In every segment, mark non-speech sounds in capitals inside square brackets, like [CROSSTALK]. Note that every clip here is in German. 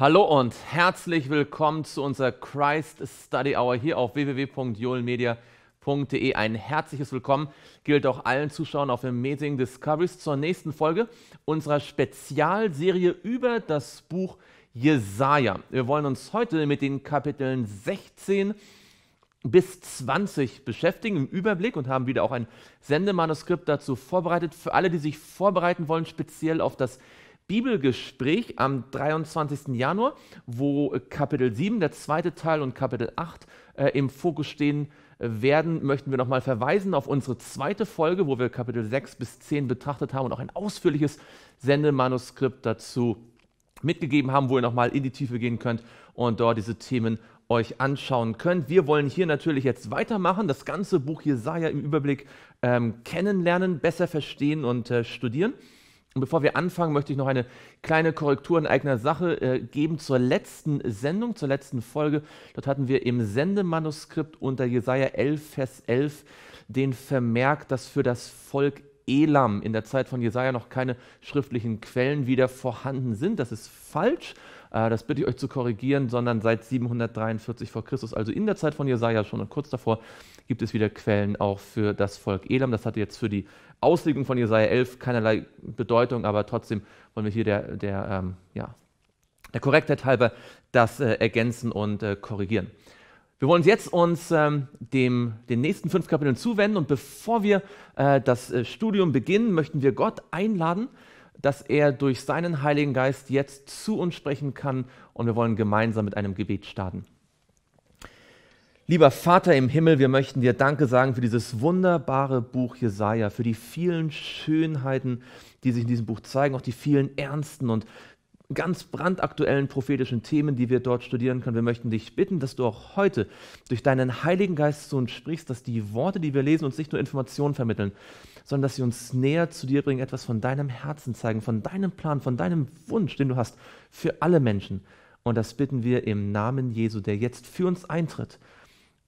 Hallo und herzlich willkommen zu unserer Christ Study Hour hier auf www.joelmedia.de. Ein herzliches Willkommen gilt auch allen Zuschauern auf Amazing Discoveries zur nächsten Folge unserer Spezialserie über das Buch Jesaja. Wir wollen uns heute mit den Kapiteln 16 bis 20 beschäftigen im Überblick und haben wieder auch ein Sendemanuskript dazu vorbereitet. Für alle, die sich vorbereiten wollen, speziell auf das Bibelgespräch am 23. Januar, wo Kapitel 7, der zweite Teil und Kapitel 8 äh, im Fokus stehen werden, möchten wir nochmal verweisen auf unsere zweite Folge, wo wir Kapitel 6 bis 10 betrachtet haben und auch ein ausführliches Sendemanuskript dazu mitgegeben haben, wo ihr nochmal in die Tiefe gehen könnt und dort diese Themen euch anschauen könnt. Wir wollen hier natürlich jetzt weitermachen, das ganze Buch Jesaja im Überblick ähm, kennenlernen, besser verstehen und äh, studieren. Und bevor wir anfangen, möchte ich noch eine kleine Korrektur in eigener Sache äh, geben zur letzten Sendung, zur letzten Folge. Dort hatten wir im Sendemanuskript unter Jesaja 11, Vers 11 den Vermerk, dass für das Volk Elam in der Zeit von Jesaja noch keine schriftlichen Quellen wieder vorhanden sind. Das ist falsch. Äh, das bitte ich euch zu korrigieren, sondern seit 743 vor Christus, also in der Zeit von Jesaja schon und kurz davor, gibt es wieder Quellen auch für das Volk Elam. Das hatte jetzt für die Auslegung von Jesaja 11 keinerlei Bedeutung, aber trotzdem wollen wir hier der, der, ähm, ja, der Korrektheit halber das äh, ergänzen und äh, korrigieren. Wir wollen uns jetzt uns ähm, dem, den nächsten fünf Kapiteln zuwenden und bevor wir äh, das äh, Studium beginnen, möchten wir Gott einladen, dass er durch seinen Heiligen Geist jetzt zu uns sprechen kann und wir wollen gemeinsam mit einem Gebet starten. Lieber Vater im Himmel, wir möchten dir Danke sagen für dieses wunderbare Buch Jesaja, für die vielen Schönheiten, die sich in diesem Buch zeigen, auch die vielen ernsten und ganz brandaktuellen prophetischen Themen, die wir dort studieren können. Wir möchten dich bitten, dass du auch heute durch deinen Heiligen Geist zu uns sprichst, dass die Worte, die wir lesen, uns nicht nur Informationen vermitteln, sondern dass sie uns näher zu dir bringen, etwas von deinem Herzen zeigen, von deinem Plan, von deinem Wunsch, den du hast für alle Menschen. Und das bitten wir im Namen Jesu, der jetzt für uns eintritt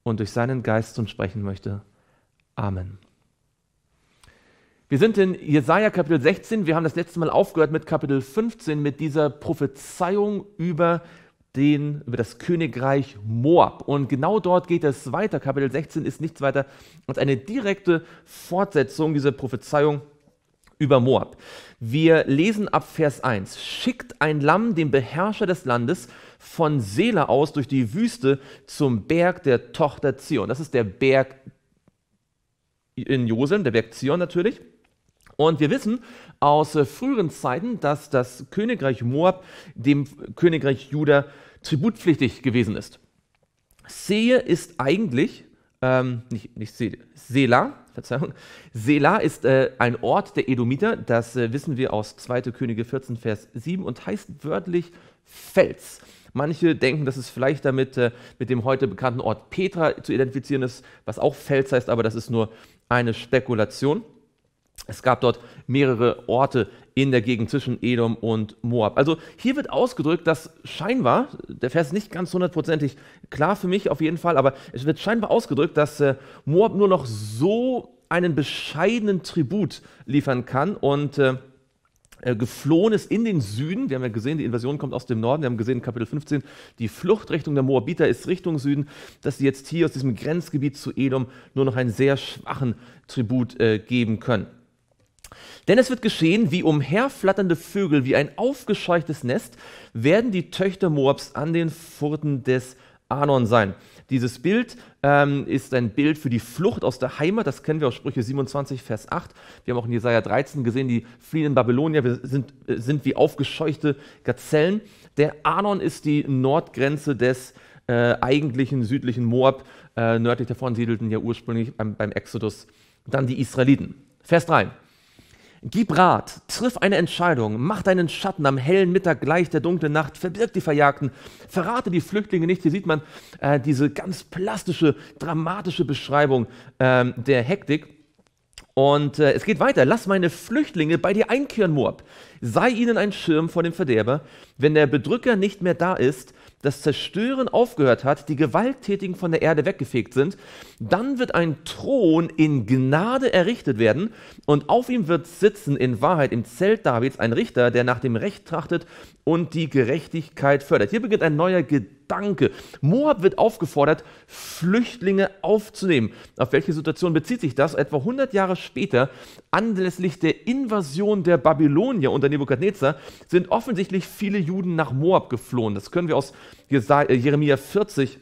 und durch seinen Geist uns sprechen möchte. Amen. Wir sind in Jesaja Kapitel 16. Wir haben das letzte Mal aufgehört mit Kapitel 15, mit dieser Prophezeiung über den, über das Königreich Moab. Und genau dort geht es weiter. Kapitel 16 ist nichts weiter als eine direkte Fortsetzung dieser Prophezeiung über Moab. Wir lesen ab Vers 1. Schickt ein Lamm dem Beherrscher des Landes von Sela aus durch die Wüste zum Berg der Tochter Zion. Das ist der Berg in Jerusalem, der Berg Zion natürlich. Und wir wissen aus äh, früheren Zeiten, dass das Königreich Moab dem Königreich Juda tributpflichtig gewesen ist. Sehe ist eigentlich, ähm, nicht, nicht Se Sela, Verzeihung, Sela ist äh, ein Ort der Edomiter, das äh, wissen wir aus 2. Könige 14, Vers 7 und heißt wörtlich Fels. Manche denken, dass es vielleicht damit äh, mit dem heute bekannten Ort Petra zu identifizieren ist, was auch Fels heißt, aber das ist nur eine Spekulation. Es gab dort mehrere Orte in der Gegend zwischen Edom und Moab. Also hier wird ausgedrückt, dass scheinbar, der Vers ist nicht ganz hundertprozentig klar für mich auf jeden Fall, aber es wird scheinbar ausgedrückt, dass äh, Moab nur noch so einen bescheidenen Tribut liefern kann und äh, äh, geflohen ist in den Süden. Wir haben ja gesehen, die Invasion kommt aus dem Norden. Wir haben gesehen in Kapitel 15, die Fluchtrichtung der Moabiter ist Richtung Süden, dass sie jetzt hier aus diesem Grenzgebiet zu Edom nur noch einen sehr schwachen Tribut äh, geben können. Denn es wird geschehen, wie umherflatternde Vögel, wie ein aufgescheuchtes Nest, werden die Töchter Moabs an den Furten des Anon sein. Dieses Bild ähm, ist ein Bild für die Flucht aus der Heimat. Das kennen wir aus Sprüche 27, Vers 8. Wir haben auch in Jesaja 13 gesehen, die fliehen in Babylonien. Wir sind, äh, sind wie aufgescheuchte Gazellen. Der Anon ist die Nordgrenze des äh, eigentlichen südlichen Moab. Äh, nördlich davon siedelten ja ursprünglich beim, beim Exodus dann die Israeliten. Vers 3. Gib Rat, triff eine Entscheidung, mach deinen Schatten am hellen Mittag gleich der dunklen Nacht, verbirg die Verjagten, verrate die Flüchtlinge nicht. Hier sieht man äh, diese ganz plastische, dramatische Beschreibung äh, der Hektik. Und äh, es geht weiter. Lass meine Flüchtlinge bei dir einkehren, Moab sei ihnen ein Schirm vor dem Verderber, wenn der Bedrücker nicht mehr da ist, das Zerstören aufgehört hat, die Gewalttätigen von der Erde weggefegt sind, dann wird ein Thron in Gnade errichtet werden und auf ihm wird sitzen in Wahrheit im Zelt Davids ein Richter, der nach dem Recht trachtet und die Gerechtigkeit fördert. Hier beginnt ein neuer Gedanke. Moab wird aufgefordert, Flüchtlinge aufzunehmen. Auf welche Situation bezieht sich das? Etwa 100 Jahre später, anlässlich der Invasion der Babylonier unter Nebukadnezar, sind offensichtlich viele Juden nach Moab geflohen. Das können wir aus äh, Jeremia 40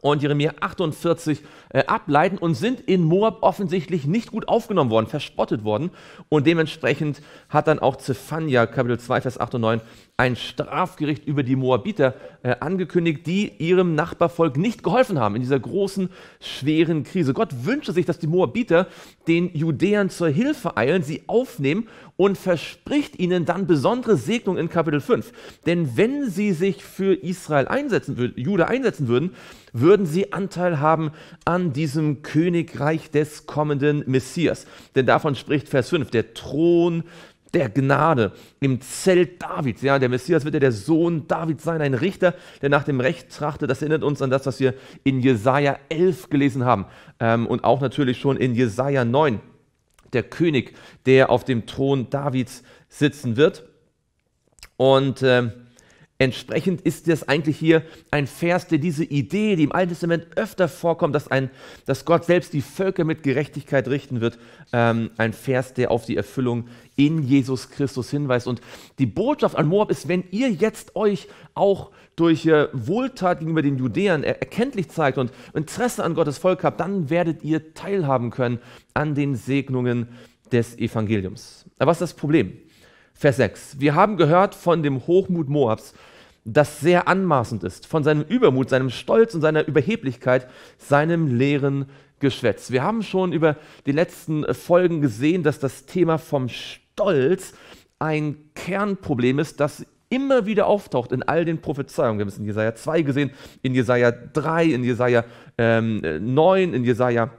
und Jeremia 48 äh, ableiten und sind in Moab offensichtlich nicht gut aufgenommen worden, verspottet worden. Und dementsprechend hat dann auch Zephania, Kapitel 2, Vers 8 und 9, ein Strafgericht über die Moabiter äh, angekündigt, die ihrem Nachbarvolk nicht geholfen haben in dieser großen, schweren Krise. Gott wünschte sich, dass die Moabiter den Judäern zur Hilfe eilen, sie aufnehmen und verspricht ihnen dann besondere Segnung in Kapitel 5. Denn wenn sie sich für Israel einsetzen würden, Juda einsetzen würden, würden sie Anteil haben an diesem Königreich des kommenden Messias. Denn davon spricht Vers 5, der Thron der Gnade im Zelt Davids. Ja, der Messias wird ja der Sohn Davids sein, ein Richter, der nach dem Recht trachtet. Das erinnert uns an das, was wir in Jesaja 11 gelesen haben ähm, und auch natürlich schon in Jesaja 9. Der König, der auf dem Thron Davids sitzen wird. Und. Ähm, Entsprechend ist das eigentlich hier ein Vers, der diese Idee, die im Alten Testament öfter vorkommt, dass, ein, dass Gott selbst die Völker mit Gerechtigkeit richten wird, ähm, ein Vers, der auf die Erfüllung in Jesus Christus hinweist. Und die Botschaft an Moab ist, wenn ihr jetzt euch auch durch äh, Wohltat gegenüber den Judäern erkenntlich zeigt und Interesse an Gottes Volk habt, dann werdet ihr teilhaben können an den Segnungen des Evangeliums. Aber was ist das Problem? Vers 6. Wir haben gehört von dem Hochmut Moabs, das sehr anmaßend ist, von seinem Übermut, seinem Stolz und seiner Überheblichkeit, seinem leeren Geschwätz. Wir haben schon über die letzten Folgen gesehen, dass das Thema vom Stolz ein Kernproblem ist, das immer wieder auftaucht in all den Prophezeiungen. Wir haben es in Jesaja 2 gesehen, in Jesaja 3, in Jesaja ähm, 9, äh, in Jesaja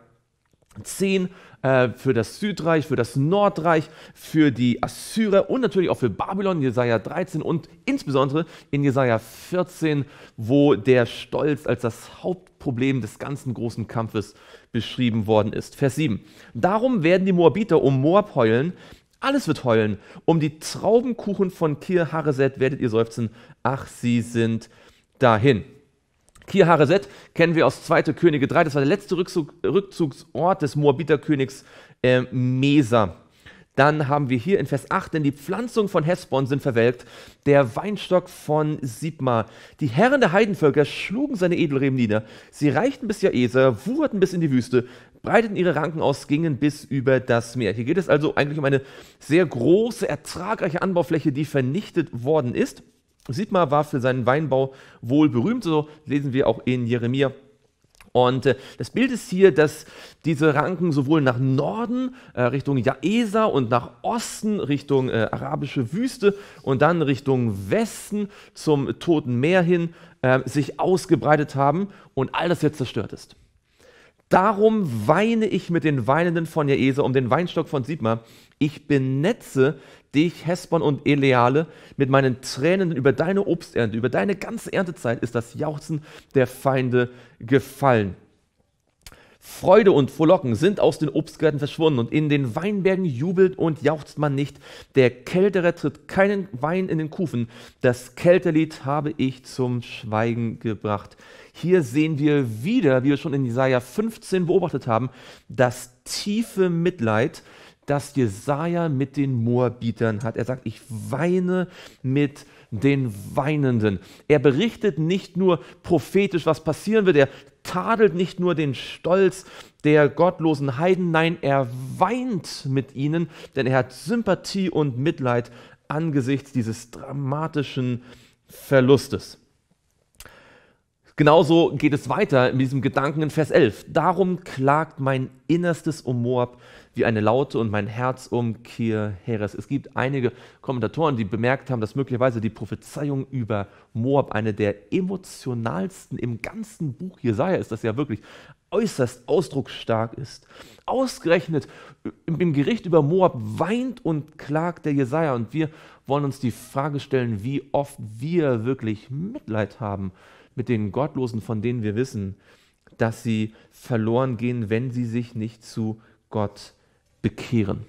10. Äh, für das Südreich, für das Nordreich, für die Assyrer und natürlich auch für Babylon, Jesaja 13 und insbesondere in Jesaja 14, wo der Stolz als das Hauptproblem des ganzen großen Kampfes beschrieben worden ist. Vers 7. Darum werden die Moabiter um Moab heulen, alles wird heulen. Um die Traubenkuchen von Kir Hareset werdet ihr seufzen. Ach, sie sind dahin. Kir Hareset kennen wir aus 2. Könige 3, das war der letzte Rückzug, Rückzugsort des Moabiterkönigs äh, Mesa. Dann haben wir hier in Vers 8, denn die Pflanzungen von Hesbon sind verwelkt, der Weinstock von Sibma. Die Herren der Heidenvölker schlugen seine Edelreben nieder. Sie reichten bis Jaesa, wucherten bis in die Wüste, breiteten ihre Ranken aus, gingen bis über das Meer. Hier geht es also eigentlich um eine sehr große, ertragreiche Anbaufläche, die vernichtet worden ist. Sigmar war für seinen Weinbau wohl berühmt, so lesen wir auch in Jeremia. Und äh, das Bild ist hier, dass diese Ranken sowohl nach Norden, äh, Richtung Jaesa und nach Osten, Richtung äh, arabische Wüste und dann Richtung Westen zum Toten Meer hin äh, sich ausgebreitet haben und all das jetzt zerstört ist. Darum weine ich mit den Weinenden von Jaesa um den Weinstock von Sigmar. Ich benetze die ich Hesbon und Eleale mit meinen Tränen über deine Obsternte, über deine ganze Erntezeit ist das Jauchzen der Feinde gefallen. Freude und Frohlocken sind aus den Obstgärten verschwunden und in den Weinbergen jubelt und jauchzt man nicht. Der Kältere tritt keinen Wein in den Kufen. Das Kälterlied habe ich zum Schweigen gebracht. Hier sehen wir wieder, wie wir schon in Jesaja 15 beobachtet haben, das tiefe Mitleid, das Jesaja mit den Moabitern hat. Er sagt, ich weine mit den Weinenden. Er berichtet nicht nur prophetisch, was passieren wird. Er tadelt nicht nur den Stolz der gottlosen Heiden. Nein, er weint mit ihnen, denn er hat Sympathie und Mitleid angesichts dieses dramatischen Verlustes. Genauso geht es weiter mit diesem Gedanken in Vers 11. Darum klagt mein Innerstes um Moab, wie eine Laute und mein Herz Heres. Es gibt einige Kommentatoren, die bemerkt haben, dass möglicherweise die Prophezeiung über Moab eine der emotionalsten im ganzen Buch Jesaja ist, das ja wirklich äußerst ausdrucksstark ist. Ausgerechnet im Gericht über Moab weint und klagt der Jesaja. Und wir wollen uns die Frage stellen, wie oft wir wirklich Mitleid haben mit den Gottlosen, von denen wir wissen, dass sie verloren gehen, wenn sie sich nicht zu Gott bekehren.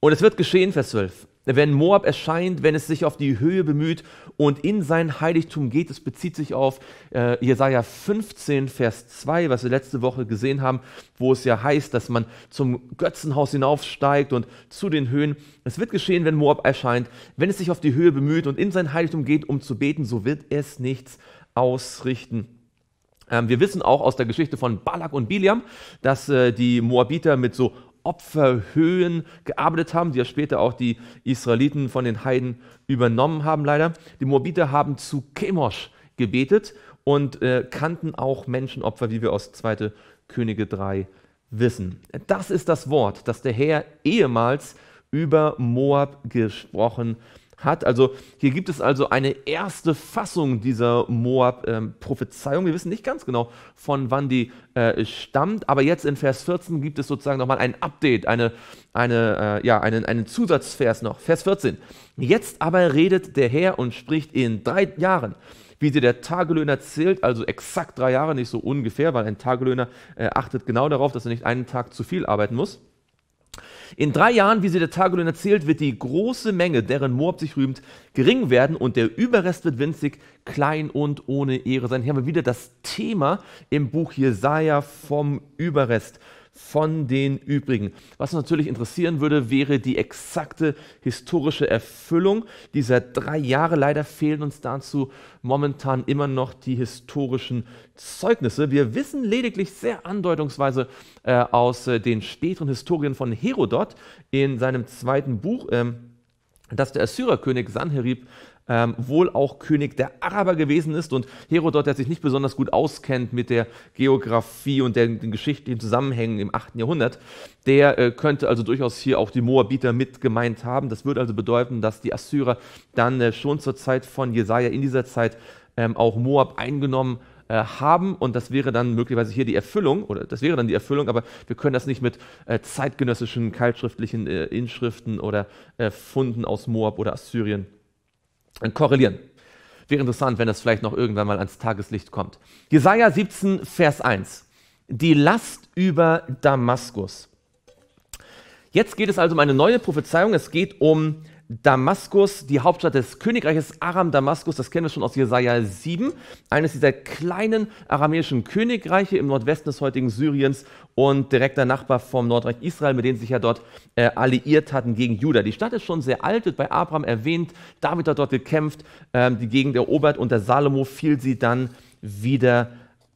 Und es wird geschehen, Vers 12. Wenn Moab erscheint, wenn es sich auf die Höhe bemüht und in sein Heiligtum geht, es bezieht sich auf äh, Jesaja 15, Vers 2, was wir letzte Woche gesehen haben, wo es ja heißt, dass man zum Götzenhaus hinaufsteigt und zu den Höhen. Es wird geschehen, wenn Moab erscheint, wenn es sich auf die Höhe bemüht und in sein Heiligtum geht, um zu beten, so wird es nichts ausrichten. Ähm, wir wissen auch aus der Geschichte von Balak und Biliam, dass äh, die Moabiter mit so Opferhöhen gearbeitet haben, die ja später auch die Israeliten von den Heiden übernommen haben, leider. Die Moabiter haben zu Chemosh gebetet und äh, kannten auch Menschenopfer, wie wir aus 2. Könige 3 wissen. Das ist das Wort, das der Herr ehemals über Moab gesprochen hat hat. Also hier gibt es also eine erste Fassung dieser Moab-Prophezeiung. Ähm, Wir wissen nicht ganz genau, von wann die äh, stammt, aber jetzt in Vers 14 gibt es sozusagen nochmal ein Update, eine, eine, äh, ja, einen, einen Zusatzvers noch. Vers 14. Jetzt aber redet der Herr und spricht in drei Jahren wie dir der Tagelöhner zählt, also exakt drei Jahre, nicht so ungefähr, weil ein Tagelöhner äh, achtet genau darauf, dass er nicht einen Tag zu viel arbeiten muss. In drei Jahren, wie sie der Tagolin erzählt, wird die große Menge, deren Moab sich rühmt, gering werden und der Überrest wird winzig, klein und ohne Ehre sein. Hier haben wir wieder das Thema im Buch Jesaja vom Überrest von den übrigen. Was uns natürlich interessieren würde, wäre die exakte historische Erfüllung dieser drei Jahre. Leider fehlen uns dazu momentan immer noch die historischen Zeugnisse. Wir wissen lediglich sehr andeutungsweise äh, aus äh, den späteren Historien von Herodot in seinem zweiten Buch, äh, dass der Assyrerkönig Sanherib ähm, wohl auch König der Araber gewesen ist. Und Herodot, der sich nicht besonders gut auskennt mit der Geografie und der, den geschichtlichen Zusammenhängen im 8. Jahrhundert, der äh, könnte also durchaus hier auch die Moabiter mit gemeint haben. Das würde also bedeuten, dass die Assyrer dann äh, schon zur Zeit von Jesaja in dieser Zeit ähm, auch Moab eingenommen äh, haben und das wäre dann möglicherweise hier die Erfüllung oder das wäre dann die Erfüllung, aber wir können das nicht mit äh, zeitgenössischen kaltschriftlichen äh, Inschriften oder äh, Funden aus Moab oder Assyrien korrelieren. Wäre interessant, wenn das vielleicht noch irgendwann mal ans Tageslicht kommt. Jesaja 17, Vers 1. Die Last über Damaskus. Jetzt geht es also um eine neue Prophezeiung. Es geht um Damaskus, die Hauptstadt des Königreiches Aram Damaskus, das kennen wir schon aus Jesaja 7, eines dieser kleinen aramäischen Königreiche im Nordwesten des heutigen Syriens und direkter Nachbar vom Nordreich Israel, mit denen sich ja dort äh, alliiert hatten gegen Juda. Die Stadt ist schon sehr alt, wird bei Abraham erwähnt, David hat dort gekämpft, äh, die Gegend erobert, und der Salomo fiel sie dann wieder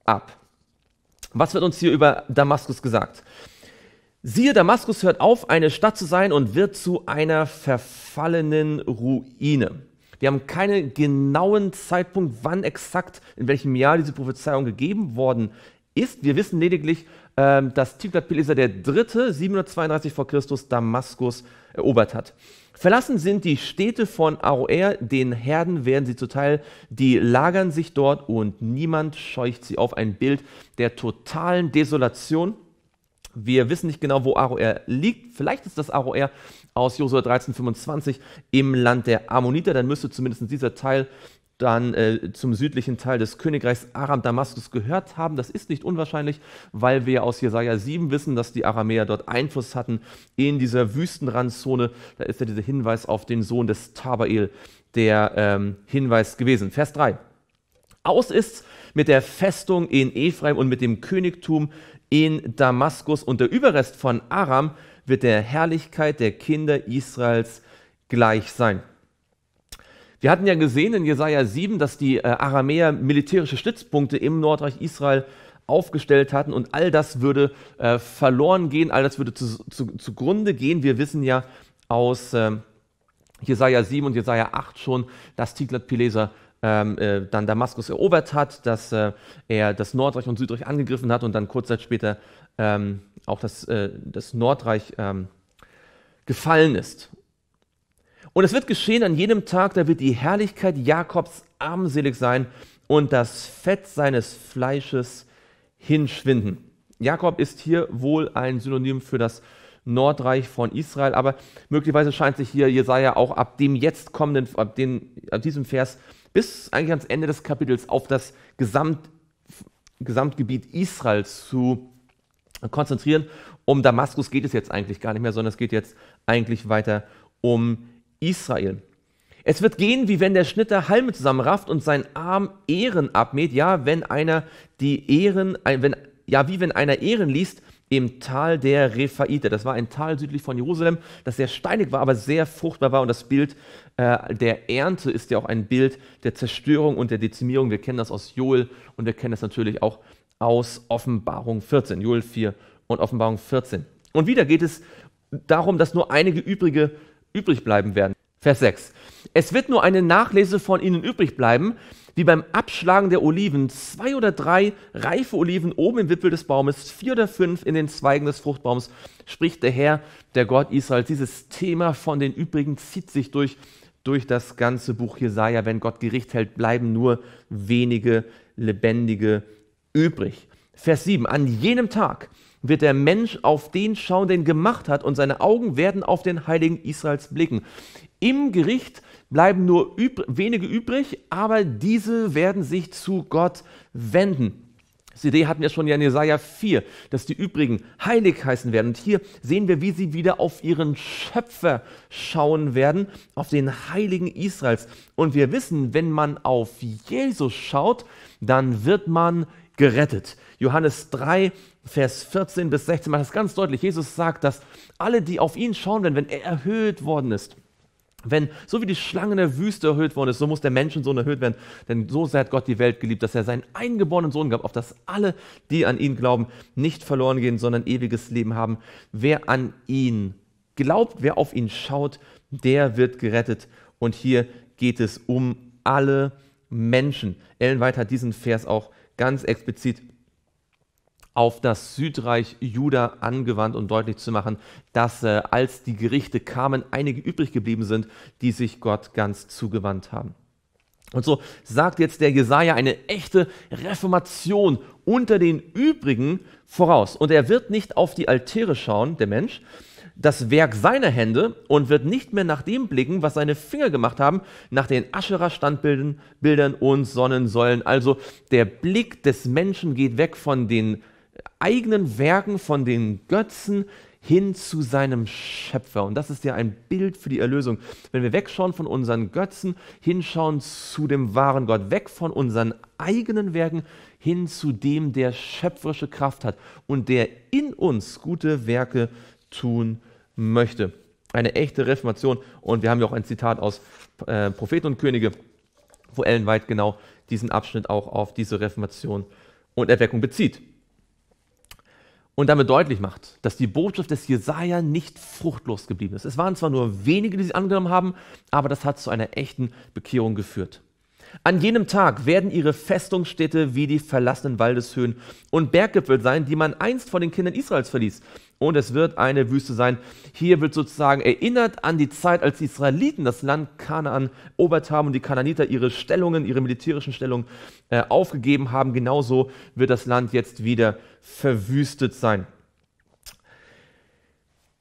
ab. Was wird uns hier über Damaskus gesagt? Siehe, Damaskus hört auf, eine Stadt zu sein und wird zu einer verfallenen Ruine. Wir haben keinen genauen Zeitpunkt, wann exakt, in welchem Jahr diese Prophezeiung gegeben worden ist. Wir wissen lediglich, ähm, dass Tiglath-Pileser der Dritte, 732 vor Christus, Damaskus erobert hat. Verlassen sind die Städte von Aroer, den Herden werden sie zuteil, die lagern sich dort und niemand scheucht sie auf. Ein Bild der totalen Desolation wir wissen nicht genau, wo Aroer liegt. Vielleicht ist das Aroer aus Josua 1325 im Land der Ammoniter. Dann müsste zumindest dieser Teil dann äh, zum südlichen Teil des Königreichs Aram Damaskus gehört haben. Das ist nicht unwahrscheinlich, weil wir aus Jesaja 7 wissen, dass die Aramäer dort Einfluss hatten in dieser Wüstenrandzone. Da ist ja dieser Hinweis auf den Sohn des Tabael der ähm, Hinweis gewesen. Vers 3. Aus ist's mit der Festung in Ephraim und mit dem Königtum in Damaskus und der Überrest von Aram wird der Herrlichkeit der Kinder Israels gleich sein. Wir hatten ja gesehen in Jesaja 7, dass die äh, Aramäer militärische Stützpunkte im Nordreich Israel aufgestellt hatten und all das würde äh, verloren gehen, all das würde zu, zu, zugrunde gehen. Wir wissen ja aus äh, Jesaja 7 und Jesaja 8 schon, dass Tiglat-Pileser ähm, äh, dann Damaskus erobert hat, dass äh, er das Nordreich und Südreich angegriffen hat und dann kurz Zeit später ähm, auch das, äh, das Nordreich ähm, gefallen ist. Und es wird geschehen an jenem Tag, da wird die Herrlichkeit Jakobs armselig sein und das Fett seines Fleisches hinschwinden. Jakob ist hier wohl ein Synonym für das Nordreich von Israel, aber möglicherweise scheint sich hier Jesaja auch ab dem jetzt kommenden, ab, den, ab diesem Vers bis eigentlich ans Ende des Kapitels auf das Gesamt, Gesamtgebiet Israels zu konzentrieren. Um Damaskus geht es jetzt eigentlich gar nicht mehr, sondern es geht jetzt eigentlich weiter um Israel. Es wird gehen, wie wenn der Schnitter Halme zusammenrafft und sein Arm Ehren abmäht. Ja, wenn einer die Ehren, wenn, ja, wie wenn einer Ehren liest, im Tal der Rephaite. Das war ein Tal südlich von Jerusalem, das sehr steinig war, aber sehr fruchtbar war. Und das Bild äh, der Ernte ist ja auch ein Bild der Zerstörung und der Dezimierung. Wir kennen das aus Joel und wir kennen das natürlich auch aus Offenbarung 14, Joel 4 und Offenbarung 14. Und wieder geht es darum, dass nur einige übrige übrig bleiben werden. Vers 6. Es wird nur eine Nachlese von ihnen übrig bleiben, wie beim Abschlagen der Oliven zwei oder drei reife Oliven oben im Wipfel des Baumes, vier oder fünf in den Zweigen des Fruchtbaums, spricht der Herr, der Gott Israels. Dieses Thema von den übrigen zieht sich durch, durch das ganze Buch Jesaja. Wenn Gott Gericht hält, bleiben nur wenige Lebendige übrig. Vers 7. An jenem Tag wird der Mensch auf den schauen, den gemacht hat, und seine Augen werden auf den Heiligen Israels blicken. Im Gericht bleiben nur üb wenige übrig, aber diese werden sich zu Gott wenden. Diese Idee hatten wir schon in Jesaja 4, dass die übrigen heilig heißen werden. Und hier sehen wir, wie sie wieder auf ihren Schöpfer schauen werden, auf den Heiligen Israels. Und wir wissen, wenn man auf Jesus schaut, dann wird man gerettet. Johannes 3, Vers 14 bis 16 macht das ganz deutlich. Jesus sagt, dass alle, die auf ihn schauen werden, wenn er erhöht worden ist, wenn, so wie die Schlange in der Wüste erhöht worden ist, so muss der Menschensohn erhöht werden. Denn so sehr hat Gott die Welt geliebt, dass er seinen eingeborenen Sohn gab, auf dass alle, die an ihn glauben, nicht verloren gehen, sondern ewiges Leben haben. Wer an ihn glaubt, wer auf ihn schaut, der wird gerettet. Und hier geht es um alle Menschen. Ellen White hat diesen Vers auch ganz explizit auf das Südreich Juda angewandt um deutlich zu machen, dass äh, als die Gerichte kamen, einige übrig geblieben sind, die sich Gott ganz zugewandt haben. Und so sagt jetzt der Jesaja eine echte Reformation unter den übrigen voraus. Und er wird nicht auf die Altäre schauen, der Mensch, das Werk seiner Hände und wird nicht mehr nach dem blicken, was seine Finger gemacht haben, nach den Ascherer-Standbildern und Sonnensäulen. Also der Blick des Menschen geht weg von den eigenen Werken, von den Götzen hin zu seinem Schöpfer. Und das ist ja ein Bild für die Erlösung. Wenn wir wegschauen von unseren Götzen, hinschauen zu dem wahren Gott, weg von unseren eigenen Werken hin zu dem, der schöpferische Kraft hat und der in uns gute Werke tun möchte. Eine echte Reformation. Und wir haben ja auch ein Zitat aus äh, Propheten und Könige, wo Ellen White genau diesen Abschnitt auch auf diese Reformation und Erweckung bezieht und damit deutlich macht, dass die Botschaft des Jesaja nicht fruchtlos geblieben ist. Es waren zwar nur wenige, die sie angenommen haben, aber das hat zu einer echten Bekehrung geführt. An jenem Tag werden ihre Festungsstädte wie die verlassenen Waldeshöhen und Berggipfel sein, die man einst vor den Kindern Israels verließ, und es wird eine Wüste sein. Hier wird sozusagen erinnert an die Zeit, als die Israeliten das Land Kanaan erobert haben und die Kanaaniter ihre Stellungen, ihre militärischen Stellungen äh, aufgegeben haben. Genauso wird das Land jetzt wieder verwüstet sein.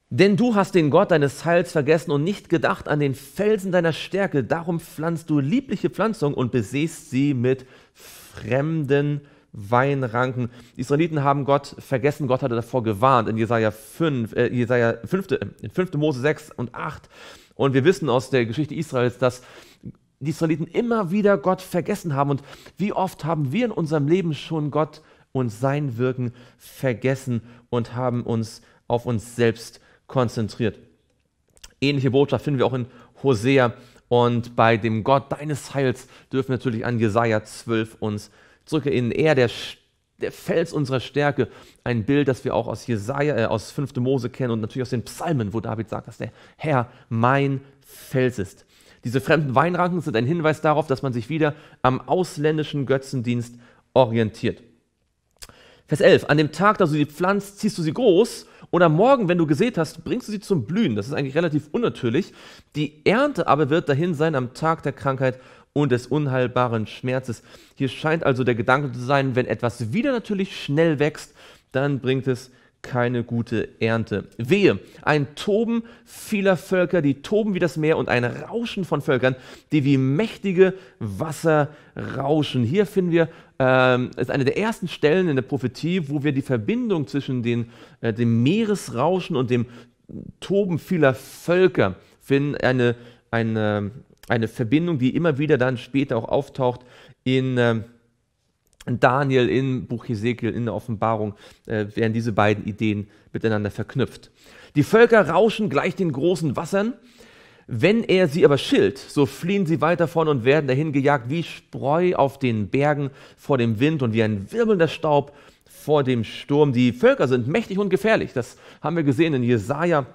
Denn du hast den Gott deines Heils vergessen und nicht gedacht an den Felsen deiner Stärke. Darum pflanzt du liebliche Pflanzung und besehst sie mit fremden Pflanzen. Weinranken. Die Israeliten haben Gott vergessen, Gott hatte davor gewarnt in Jesaja 5, äh, Jesaja 5, in 5. Mose 6 und 8. Und wir wissen aus der Geschichte Israels, dass die Israeliten immer wieder Gott vergessen haben. Und wie oft haben wir in unserem Leben schon Gott und sein Wirken vergessen und haben uns auf uns selbst konzentriert. Ähnliche Botschaft finden wir auch in Hosea und bei dem Gott deines Heils dürfen wir natürlich an Jesaja 12 uns erinnern drücke ihnen eher der, der Fels unserer Stärke, ein Bild, das wir auch aus Jesaja, äh, aus 5. Mose kennen und natürlich aus den Psalmen, wo David sagt, dass der Herr mein Fels ist. Diese fremden Weinranken sind ein Hinweis darauf, dass man sich wieder am ausländischen Götzendienst orientiert. Vers 11. An dem Tag, da du sie pflanzt, ziehst du sie groß und am Morgen, wenn du gesät hast, bringst du sie zum Blühen. Das ist eigentlich relativ unnatürlich. Die Ernte aber wird dahin sein am Tag der Krankheit und des unheilbaren Schmerzes. Hier scheint also der Gedanke zu sein, wenn etwas wieder natürlich schnell wächst, dann bringt es keine gute Ernte. Wehe, ein Toben vieler Völker, die toben wie das Meer und ein Rauschen von Völkern, die wie mächtige Wasser rauschen. Hier finden wir, ähm, ist eine der ersten Stellen in der Prophetie, wo wir die Verbindung zwischen den, äh, dem Meeresrauschen und dem Toben vieler Völker finden, eine, eine eine Verbindung, die immer wieder dann später auch auftaucht in ähm, Daniel, im Buch Ezekiel, in der Offenbarung, äh, werden diese beiden Ideen miteinander verknüpft. Die Völker rauschen gleich den großen Wassern. Wenn er sie aber schilt, so fliehen sie weit davon und werden dahin gejagt wie Spreu auf den Bergen vor dem Wind und wie ein wirbelnder Staub vor dem Sturm. Die Völker sind mächtig und gefährlich. Das haben wir gesehen in Jesaja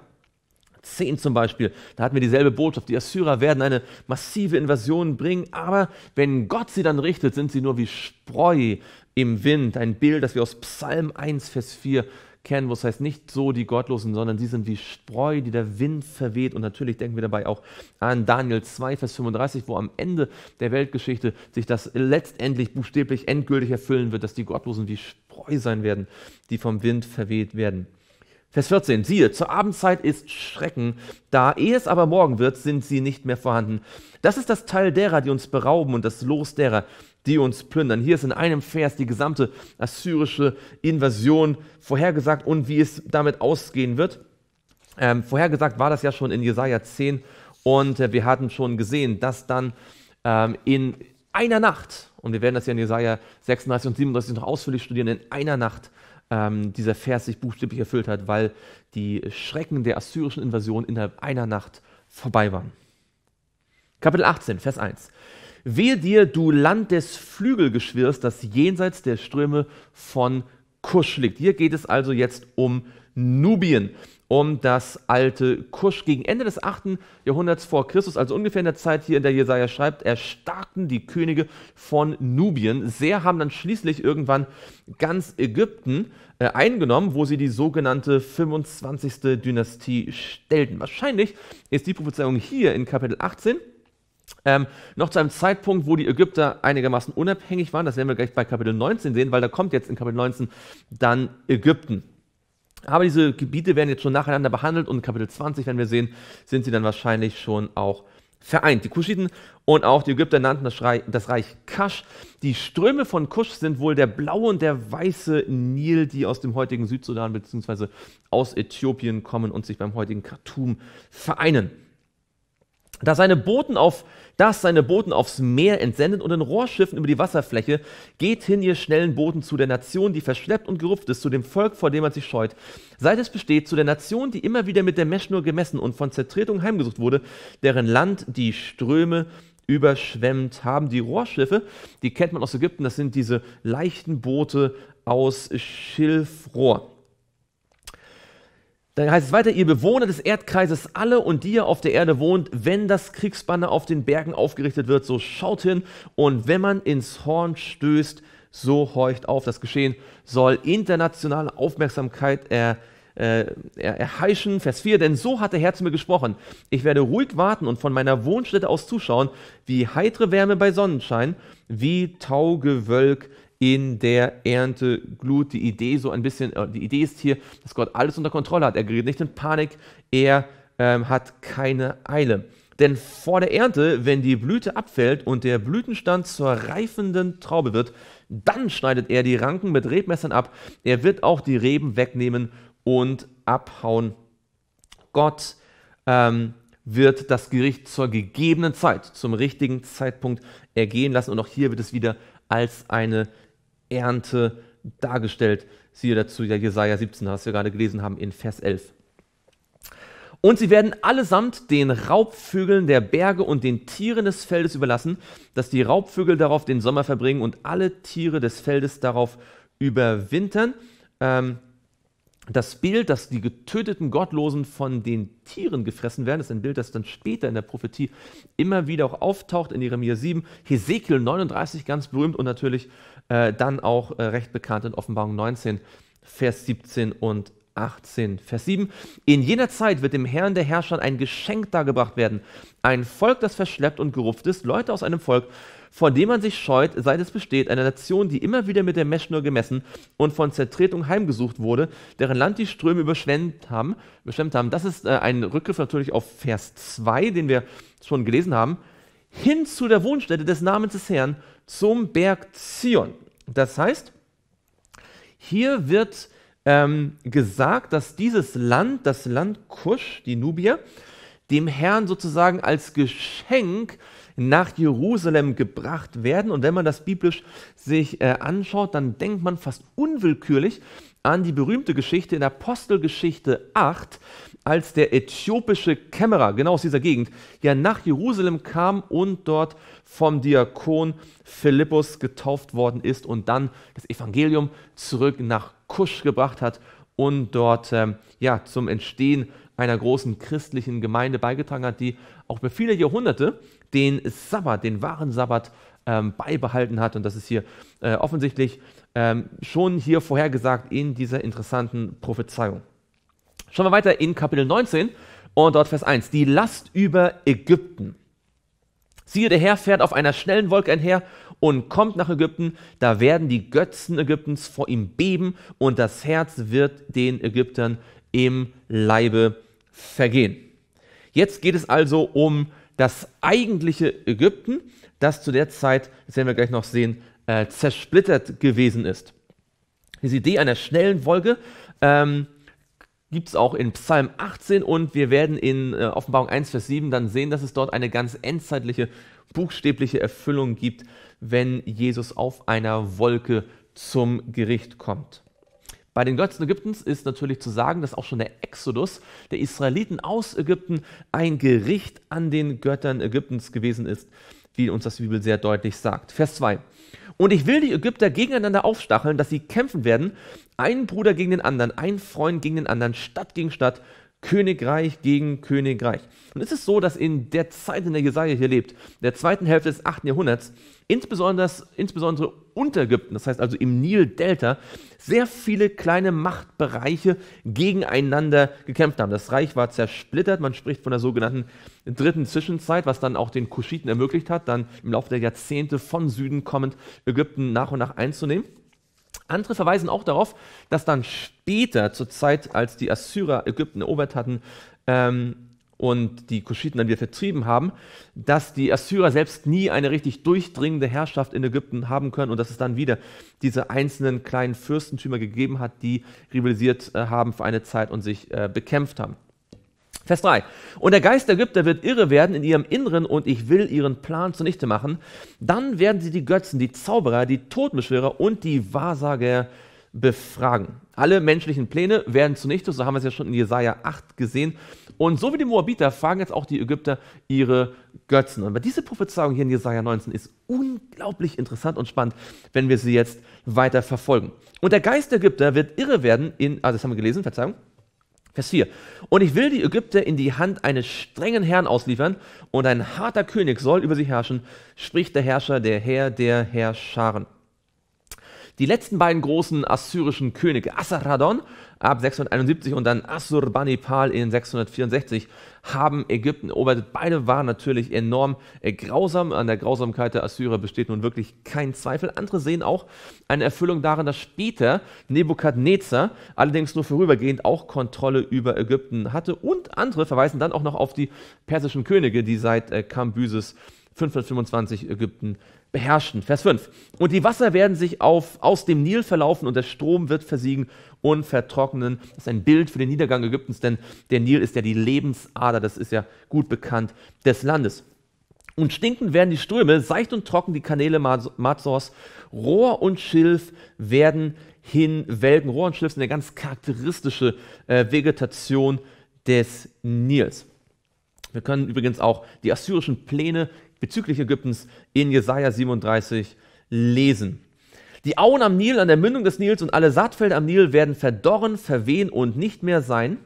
10 zum Beispiel, da hatten wir dieselbe Botschaft. Die Assyrer werden eine massive Invasion bringen, aber wenn Gott sie dann richtet, sind sie nur wie Spreu im Wind. Ein Bild, das wir aus Psalm 1, Vers 4 kennen, wo es heißt, nicht so die Gottlosen, sondern sie sind wie Spreu, die der Wind verweht. Und natürlich denken wir dabei auch an Daniel 2, Vers 35, wo am Ende der Weltgeschichte sich das letztendlich buchstäblich endgültig erfüllen wird, dass die Gottlosen wie Spreu sein werden, die vom Wind verweht werden. Vers 14, siehe, zur Abendzeit ist Schrecken, da ehe es aber morgen wird, sind sie nicht mehr vorhanden. Das ist das Teil derer, die uns berauben und das Los derer, die uns plündern. Hier ist in einem Vers die gesamte assyrische Invasion vorhergesagt und wie es damit ausgehen wird. Ähm, vorhergesagt war das ja schon in Jesaja 10 und äh, wir hatten schon gesehen, dass dann ähm, in einer Nacht, und wir werden das ja in Jesaja 36 und 37 noch ausführlich studieren, in einer Nacht ähm, dieser Vers sich buchstäblich erfüllt hat, weil die Schrecken der assyrischen Invasion innerhalb einer Nacht vorbei waren. Kapitel 18, Vers 1. Wehe dir, du Land des Flügelgeschwirrs, das jenseits der Ströme von Kusch liegt. Hier geht es also jetzt um Nubien um das alte Kusch. Gegen Ende des 8. Jahrhunderts vor Christus, also ungefähr in der Zeit hier, in der Jesaja schreibt, erstarkten die Könige von Nubien. Sehr haben dann schließlich irgendwann ganz Ägypten äh, eingenommen, wo sie die sogenannte 25. Dynastie stellten. Wahrscheinlich ist die Prophezeiung hier in Kapitel 18 ähm, noch zu einem Zeitpunkt, wo die Ägypter einigermaßen unabhängig waren, das werden wir gleich bei Kapitel 19 sehen, weil da kommt jetzt in Kapitel 19 dann Ägypten. Aber diese Gebiete werden jetzt schon nacheinander behandelt und in Kapitel 20, wenn wir sehen, sind sie dann wahrscheinlich schon auch vereint. Die Kuschiten und auch die Ägypter nannten das, Reich, das Reich Kasch. Die Ströme von Kusch sind wohl der blaue und der weiße Nil, die aus dem heutigen Südsudan bzw. aus Äthiopien kommen und sich beim heutigen Khartoum vereinen dass seine Boten auf das seine Boten aufs Meer entsendet und in Rohrschiffen über die Wasserfläche geht hin ihr schnellen Boten zu der Nation, die verschleppt und gerupft ist, zu dem Volk, vor dem man sich scheut. Seit es besteht, zu der Nation, die immer wieder mit der Meschnur gemessen und von Zertretung heimgesucht wurde, deren Land die Ströme überschwemmt haben. Die Rohrschiffe, die kennt man aus Ägypten, das sind diese leichten Boote aus Schilfrohr. Dann heißt es weiter, ihr Bewohner des Erdkreises alle und die ihr auf der Erde wohnt, wenn das Kriegsbanner auf den Bergen aufgerichtet wird, so schaut hin und wenn man ins Horn stößt, so horcht auf. Das Geschehen soll internationale Aufmerksamkeit er, äh, er, erheischen. Vers 4, denn so hat der Herr zu mir gesprochen. Ich werde ruhig warten und von meiner Wohnstätte aus zuschauen, wie heitere Wärme bei Sonnenschein, wie Taugewölk in der Ernteglut. Die Idee so ein bisschen, äh, die Idee ist hier, dass Gott alles unter Kontrolle hat. Er gerät nicht in Panik, er ähm, hat keine Eile. Denn vor der Ernte, wenn die Blüte abfällt und der Blütenstand zur reifenden Traube wird, dann schneidet er die Ranken mit Rebmessern ab. Er wird auch die Reben wegnehmen und abhauen. Gott ähm, wird das Gericht zur gegebenen Zeit, zum richtigen Zeitpunkt ergehen lassen. Und auch hier wird es wieder als eine Ernte dargestellt. Siehe dazu ja Jesaja 17, was wir gerade gelesen haben in Vers 11. Und sie werden allesamt den Raubvögeln der Berge und den Tieren des Feldes überlassen, dass die Raubvögel darauf den Sommer verbringen und alle Tiere des Feldes darauf überwintern. Ähm, das Bild, dass die getöteten Gottlosen von den Tieren gefressen werden, ist ein Bild, das dann später in der Prophetie immer wieder auch auftaucht, in Jeremia 7, Hesekiel 39 ganz berühmt und natürlich äh, dann auch äh, recht bekannt in Offenbarung 19, Vers 17 und 18, Vers 7. In jener Zeit wird dem Herrn der Herrscher ein Geschenk dargebracht werden. Ein Volk, das verschleppt und gerupft ist, Leute aus einem Volk, vor dem man sich scheut, seit es besteht, eine Nation, die immer wieder mit der Messschnur gemessen und von Zertretung heimgesucht wurde, deren Land die Ströme überschwemmt haben. Überschwemmt haben. Das ist äh, ein Rückgriff natürlich auf Vers 2, den wir schon gelesen haben. Hin zu der Wohnstätte des Namens des Herrn, zum Berg Zion. Das heißt, hier wird ähm, gesagt, dass dieses Land, das Land Kusch, die Nubier, dem Herrn sozusagen als Geschenk nach Jerusalem gebracht werden. Und wenn man das biblisch sich äh, anschaut, dann denkt man fast unwillkürlich an die berühmte Geschichte in Apostelgeschichte 8, als der äthiopische Kämmerer, genau aus dieser Gegend, ja nach Jerusalem kam und dort vom Diakon Philippus getauft worden ist und dann das Evangelium zurück nach Kusch gebracht hat und dort ähm, ja, zum Entstehen keiner großen christlichen Gemeinde beigetragen hat, die auch über viele Jahrhunderte den Sabbat, den wahren Sabbat ähm, beibehalten hat. Und das ist hier äh, offensichtlich ähm, schon hier vorhergesagt in dieser interessanten Prophezeiung. Schauen wir weiter in Kapitel 19 und dort Vers 1. Die Last über Ägypten. Siehe, der Herr fährt auf einer schnellen Wolke einher und kommt nach Ägypten, da werden die Götzen Ägyptens vor ihm beben und das Herz wird den Ägyptern im Leibe vergehen. Jetzt geht es also um das eigentliche Ägypten, das zu der Zeit, das werden wir gleich noch sehen, äh, zersplittert gewesen ist. Diese Idee einer schnellen Wolke ähm, gibt es auch in Psalm 18 und wir werden in äh, Offenbarung 1, Vers 7 dann sehen, dass es dort eine ganz endzeitliche, buchstäbliche Erfüllung gibt, wenn Jesus auf einer Wolke zum Gericht kommt. Bei den Götzen Ägyptens ist natürlich zu sagen, dass auch schon der Exodus der Israeliten aus Ägypten ein Gericht an den Göttern Ägyptens gewesen ist, wie uns das Bibel sehr deutlich sagt. Vers 2. Und ich will die Ägypter gegeneinander aufstacheln, dass sie kämpfen werden, ein Bruder gegen den anderen, ein Freund gegen den anderen, Stadt gegen Stadt, Königreich gegen Königreich. Und es ist so, dass in der Zeit, in der Jesaja hier lebt, der zweiten Hälfte des 8. Jahrhunderts, insbesondere, insbesondere unter Ägypten, das heißt also im Nildelta, sehr viele kleine Machtbereiche gegeneinander gekämpft haben. Das Reich war zersplittert, man spricht von der sogenannten dritten Zwischenzeit, was dann auch den Kuschiten ermöglicht hat, dann im Laufe der Jahrzehnte von Süden kommend Ägypten nach und nach einzunehmen. Andere verweisen auch darauf, dass dann später, zur Zeit, als die Assyrer Ägypten erobert hatten ähm, und die Kuschiten dann wieder vertrieben haben, dass die Assyrer selbst nie eine richtig durchdringende Herrschaft in Ägypten haben können und dass es dann wieder diese einzelnen kleinen Fürstentümer gegeben hat, die rivalisiert äh, haben für eine Zeit und sich äh, bekämpft haben. Vers 3. Und der Geist der Ägypter wird irre werden in ihrem Inneren und ich will ihren Plan zunichte machen. Dann werden sie die Götzen, die Zauberer, die Totenbeschwörer und die Wahrsager befragen. Alle menschlichen Pläne werden zunichte, so haben wir es ja schon in Jesaja 8 gesehen. Und so wie die Moabiter fragen jetzt auch die Ägypter ihre Götzen. Und diese Prophezeiung hier in Jesaja 19 ist unglaublich interessant und spannend, wenn wir sie jetzt weiter verfolgen. Und der Geist der Ägypter wird irre werden in, also das haben wir gelesen, Verzeihung, Vers 4. Und ich will die Ägypter in die Hand eines strengen Herrn ausliefern, und ein harter König soll über sie herrschen, spricht der Herrscher, der Herr der Herrscharen. Die letzten beiden großen assyrischen Könige, Assarhaddon ab 671 und dann Assurbanipal in 664, haben Ägypten erobert. Beide waren natürlich enorm äh, grausam. An der Grausamkeit der Assyrer besteht nun wirklich kein Zweifel. Andere sehen auch eine Erfüllung darin, dass später Nebukadnezar allerdings nur vorübergehend auch Kontrolle über Ägypten hatte. Und andere verweisen dann auch noch auf die persischen Könige, die seit äh, Kambyses 525 Ägypten beherrschten. Vers 5. Und die Wasser werden sich auf, aus dem Nil verlaufen und der Strom wird versiegen und vertrocknen. Das ist ein Bild für den Niedergang Ägyptens, denn der Nil ist ja die Lebensader, das ist ja gut bekannt, des Landes. Und stinkend werden die Ströme, seicht und trocken die Kanäle Mazors, Rohr und Schilf werden hinwelken. Rohr und Schilf sind eine ganz charakteristische äh, Vegetation des Nils. Wir können übrigens auch die assyrischen Pläne bezüglich Ägyptens in Jesaja 37 lesen. Die Auen am Nil, an der Mündung des Nils und alle Saatfelder am Nil werden verdorren, verwehen und nicht mehr sein.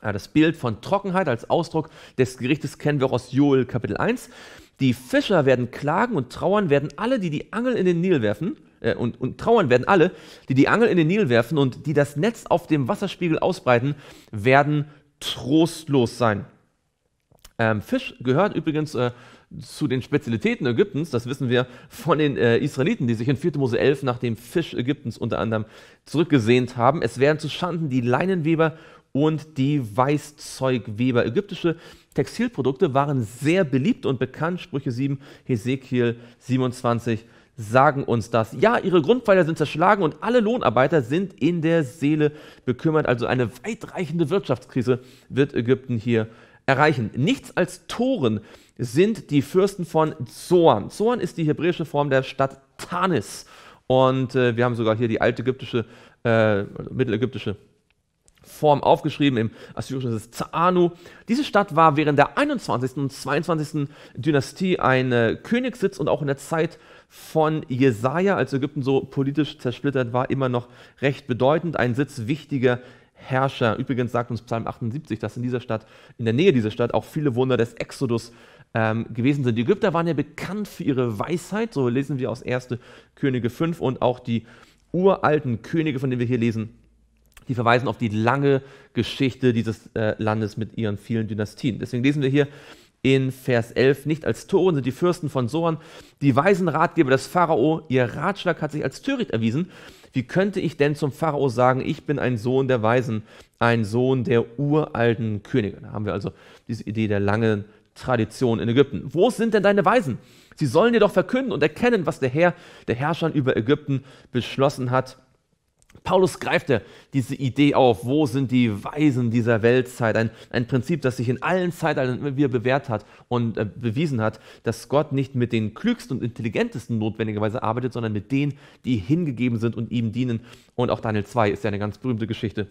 das Bild von Trockenheit als Ausdruck des Gerichtes kennen wir auch aus Joel Kapitel 1. Die Fischer werden klagen und trauern, werden alle, die die Angel in den Nil werfen, äh, und, und trauern werden alle, die die Angel in den Nil werfen und die das Netz auf dem Wasserspiegel ausbreiten, werden trostlos sein. Ähm, Fisch gehört übrigens äh, zu den Spezialitäten Ägyptens, das wissen wir von den äh, Israeliten, die sich in 4. Mose 11 nach dem Fisch Ägyptens unter anderem zurückgesehnt haben. Es werden zu Schanden die Leinenweber und die Weißzeugweber. Ägyptische Textilprodukte waren sehr beliebt und bekannt. Sprüche 7, Hesekiel 27 sagen uns das. Ja, ihre Grundpfeiler sind zerschlagen und alle Lohnarbeiter sind in der Seele bekümmert. Also eine weitreichende Wirtschaftskrise wird Ägypten hier erreichen. Nichts als Toren sind die Fürsten von Zoan. Zoan ist die hebräische Form der Stadt Tanis. Und äh, wir haben sogar hier die altägyptische, äh, mittelägyptische Form aufgeschrieben. Im Assyrischen ist es Za'anu. Diese Stadt war während der 21. und 22. Dynastie ein äh, Königssitz und auch in der Zeit von Jesaja, als Ägypten so politisch zersplittert war, immer noch recht bedeutend. Ein Sitz wichtiger Herrscher. Übrigens sagt uns Psalm 78, dass in dieser Stadt, in der Nähe dieser Stadt, auch viele Wunder des Exodus ähm, gewesen sind. Die Ägypter waren ja bekannt für ihre Weisheit, so lesen wir aus 1. Könige 5 und auch die uralten Könige, von denen wir hier lesen, die verweisen auf die lange Geschichte dieses äh, Landes mit ihren vielen Dynastien. Deswegen lesen wir hier in Vers 11, nicht als Toren sind die Fürsten von Sohn, die weisen Ratgeber des Pharao, ihr Ratschlag hat sich als töricht erwiesen wie könnte ich denn zum Pharao sagen, ich bin ein Sohn der Weisen, ein Sohn der uralten Könige? Da haben wir also diese Idee der langen Tradition in Ägypten. Wo sind denn deine Weisen? Sie sollen dir doch verkünden und erkennen, was der Herr, der Herrscher über Ägypten beschlossen hat Paulus greift ja diese Idee auf, wo sind die Weisen dieser Weltzeit? Ein, ein Prinzip, das sich in allen Zeitaltern immer wieder bewährt hat und äh, bewiesen hat, dass Gott nicht mit den klügsten und intelligentesten notwendigerweise arbeitet, sondern mit denen, die hingegeben sind und ihm dienen. Und auch Daniel 2 ist ja eine ganz berühmte Geschichte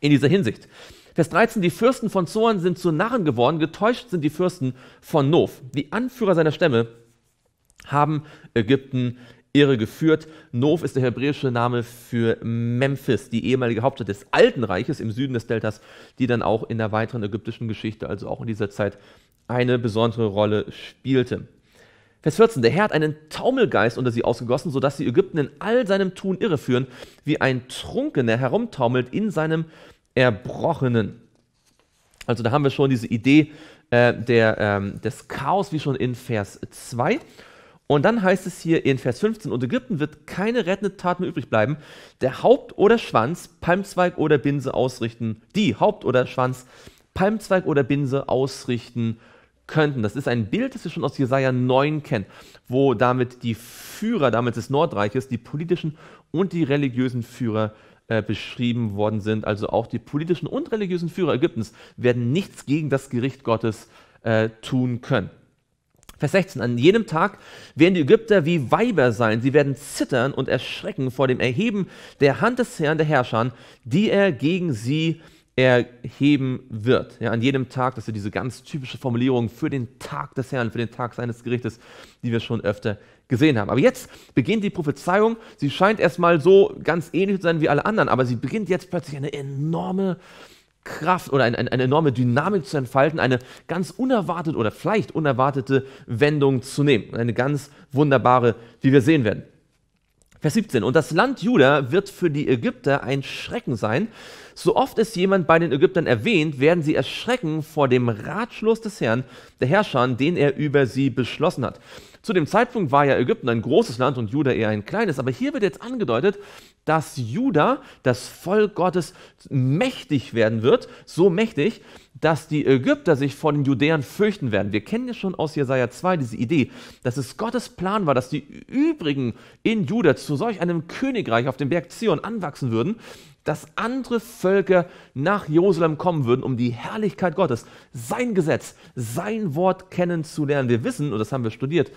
in dieser Hinsicht. Vers 13, die Fürsten von Zoan sind zu Narren geworden, getäuscht sind die Fürsten von Nov. Die Anführer seiner Stämme haben Ägypten Irre geführt. Nov ist der hebräische Name für Memphis, die ehemalige Hauptstadt des Alten Reiches im Süden des Deltas, die dann auch in der weiteren ägyptischen Geschichte, also auch in dieser Zeit, eine besondere Rolle spielte. Vers 14, der Herr hat einen Taumelgeist unter sie ausgegossen, sodass sie Ägypten in all seinem Tun irreführen, wie ein Trunkener herumtaumelt in seinem Erbrochenen. Also da haben wir schon diese Idee äh, der, äh, des Chaos, wie schon in Vers 2. Und dann heißt es hier in Vers 15, und Ägypten wird keine rettende Tat mehr übrig bleiben. Der Haupt oder Schwanz, Palmzweig oder Binse ausrichten, die Haupt oder Schwanz, Palmzweig oder Binse ausrichten könnten. Das ist ein Bild, das wir schon aus Jesaja 9 kennen, wo damit die Führer damit des Nordreiches, die politischen und die religiösen Führer äh, beschrieben worden sind. Also auch die politischen und religiösen Führer Ägyptens werden nichts gegen das Gericht Gottes äh, tun können. Vers 16, an jenem Tag werden die Ägypter wie Weiber sein, sie werden zittern und erschrecken vor dem Erheben der Hand des Herrn, der Herrscher, die er gegen sie erheben wird. Ja, an jedem Tag, das ist diese ganz typische Formulierung für den Tag des Herrn, für den Tag seines Gerichtes, die wir schon öfter gesehen haben. Aber jetzt beginnt die Prophezeiung, sie scheint erstmal so ganz ähnlich zu sein wie alle anderen, aber sie beginnt jetzt plötzlich eine enorme äh, Kraft oder ein, ein, eine enorme Dynamik zu entfalten, eine ganz unerwartete oder vielleicht unerwartete Wendung zu nehmen. Eine ganz wunderbare, wie wir sehen werden. Vers 17. Und das Land Juda wird für die Ägypter ein Schrecken sein. So oft es jemand bei den Ägyptern erwähnt, werden sie erschrecken vor dem Ratschluss des Herrn, der Herrscher, den er über sie beschlossen hat. Zu dem Zeitpunkt war ja Ägypten ein großes Land und Juda eher ein kleines, aber hier wird jetzt angedeutet, dass Juda, das Volk Gottes, mächtig werden wird, so mächtig, dass die Ägypter sich vor den Judäern fürchten werden. Wir kennen ja schon aus Jesaja 2 diese Idee, dass es Gottes Plan war, dass die übrigen in Juda zu solch einem Königreich auf dem Berg Zion anwachsen würden, dass andere Völker nach Jerusalem kommen würden, um die Herrlichkeit Gottes, sein Gesetz, sein Wort kennenzulernen. Wir wissen, und das haben wir studiert,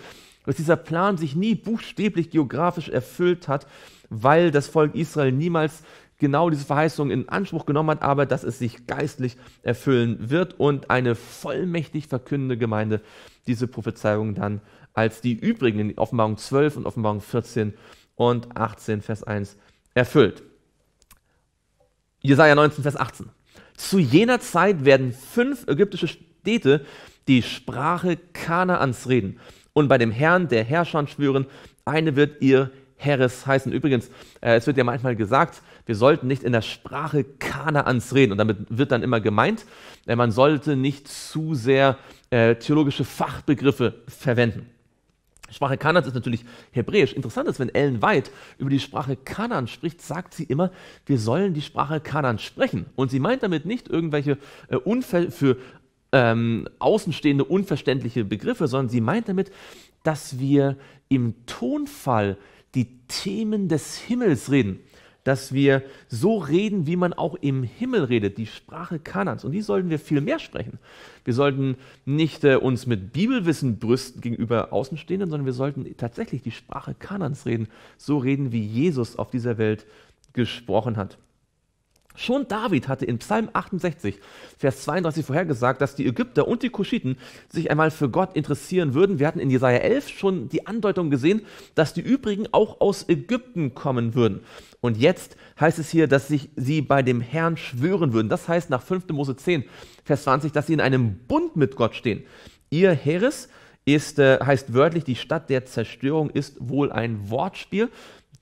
dass dieser Plan sich nie buchstäblich geografisch erfüllt hat, weil das Volk Israel niemals genau diese Verheißung in Anspruch genommen hat, aber dass es sich geistlich erfüllen wird und eine vollmächtig verkündende Gemeinde diese Prophezeiung dann als die übrigen in Offenbarung 12 und Offenbarung 14 und 18 Vers 1 erfüllt. Jesaja 19 Vers 18. Zu jener Zeit werden fünf ägyptische Städte die Sprache Kanaans reden und bei dem Herrn der Herrschern schwören, eine wird ihr Heeres heißen. Übrigens, äh, es wird ja manchmal gesagt, wir sollten nicht in der Sprache Kanaans reden. Und damit wird dann immer gemeint, äh, man sollte nicht zu sehr äh, theologische Fachbegriffe verwenden. Sprache Kanaans ist natürlich hebräisch. Interessant ist, wenn Ellen White über die Sprache Kanaan spricht, sagt sie immer, wir sollen die Sprache Kanaan sprechen. Und sie meint damit nicht irgendwelche äh, Unfälle für ähm, außenstehende unverständliche Begriffe, sondern sie meint damit, dass wir im Tonfall die Themen des Himmels reden, dass wir so reden, wie man auch im Himmel redet, die Sprache Kanans. Und die sollten wir viel mehr sprechen. Wir sollten nicht äh, uns mit Bibelwissen brüsten gegenüber Außenstehenden, sondern wir sollten tatsächlich die Sprache Kanans reden, so reden, wie Jesus auf dieser Welt gesprochen hat. Schon David hatte in Psalm 68, Vers 32 vorhergesagt, dass die Ägypter und die Kuschiten sich einmal für Gott interessieren würden. Wir hatten in Jesaja 11 schon die Andeutung gesehen, dass die übrigen auch aus Ägypten kommen würden. Und jetzt heißt es hier, dass sich sie bei dem Herrn schwören würden. Das heißt nach 5. Mose 10, Vers 20, dass sie in einem Bund mit Gott stehen. Ihr Heres ist, äh, heißt wörtlich, die Stadt der Zerstörung ist wohl ein Wortspiel,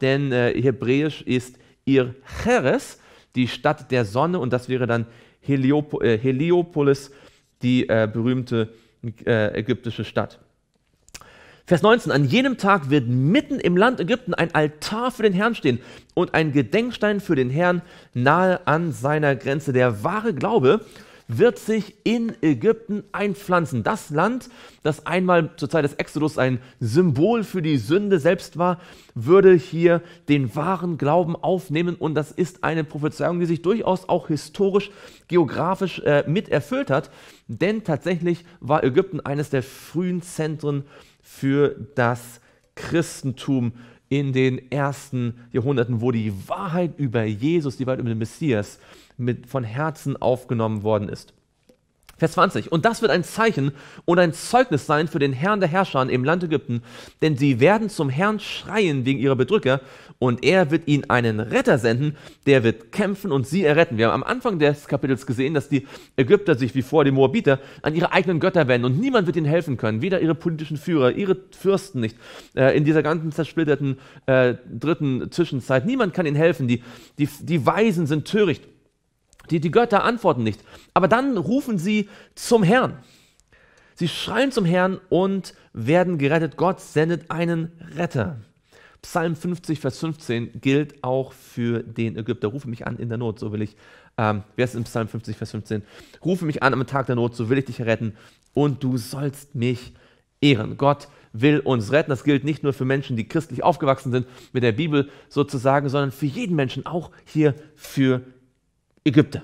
denn äh, hebräisch ist ihr Heres die Stadt der Sonne und das wäre dann Heliop äh, Heliopolis, die äh, berühmte äh, ägyptische Stadt. Vers 19, an jenem Tag wird mitten im Land Ägypten ein Altar für den Herrn stehen und ein Gedenkstein für den Herrn nahe an seiner Grenze. Der wahre Glaube wird sich in Ägypten einpflanzen. Das Land, das einmal zur Zeit des Exodus ein Symbol für die Sünde selbst war, würde hier den wahren Glauben aufnehmen. Und das ist eine Prophezeiung, die sich durchaus auch historisch, geografisch äh, mit erfüllt hat. Denn tatsächlich war Ägypten eines der frühen Zentren für das Christentum in den ersten Jahrhunderten, wo die Wahrheit über Jesus, die Wahrheit über den Messias mit, von Herzen aufgenommen worden ist. Vers 20. Und das wird ein Zeichen und ein Zeugnis sein für den Herrn der Herrscher im Land Ägypten, denn sie werden zum Herrn schreien wegen ihrer Bedrücker und er wird ihnen einen Retter senden, der wird kämpfen und sie erretten. Wir haben am Anfang des Kapitels gesehen, dass die Ägypter sich wie vor den Moabiter an ihre eigenen Götter wenden und niemand wird ihnen helfen können, weder ihre politischen Führer, ihre Fürsten nicht, äh, in dieser ganzen zersplitterten äh, dritten Zwischenzeit. Niemand kann ihnen helfen. Die, die, die Weisen sind töricht. Die, die Götter antworten nicht. Aber dann rufen sie zum Herrn. Sie schreien zum Herrn und werden gerettet. Gott sendet einen Retter. Psalm 50, Vers 15 gilt auch für den Ägypter. Rufe mich an in der Not, so will ich. Ähm, wer ist in Psalm 50, Vers 15? Rufe mich an am Tag der Not, so will ich dich retten und du sollst mich ehren. Gott will uns retten. Das gilt nicht nur für Menschen, die christlich aufgewachsen sind mit der Bibel sozusagen, sondern für jeden Menschen, auch hier für Ägypter.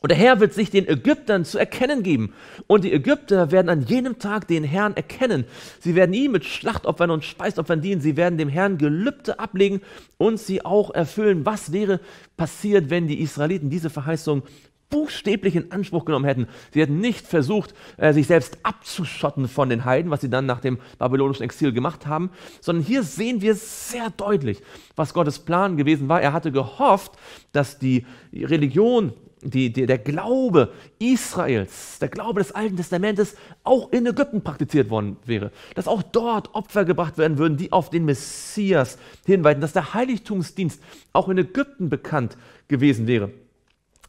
Und der Herr wird sich den Ägyptern zu erkennen geben. Und die Ägypter werden an jenem Tag den Herrn erkennen. Sie werden ihm mit Schlachtopfern und Speisopfern dienen. Sie werden dem Herrn Gelübde ablegen und sie auch erfüllen. Was wäre passiert, wenn die Israeliten diese Verheißung buchstäblich in Anspruch genommen hätten. Sie hätten nicht versucht, äh, sich selbst abzuschotten von den Heiden, was sie dann nach dem babylonischen Exil gemacht haben, sondern hier sehen wir sehr deutlich, was Gottes Plan gewesen war. Er hatte gehofft, dass die Religion, die, die, der Glaube Israels, der Glaube des Alten Testamentes auch in Ägypten praktiziert worden wäre. Dass auch dort Opfer gebracht werden würden, die auf den Messias hinweisen. Dass der Heiligtumsdienst auch in Ägypten bekannt gewesen wäre.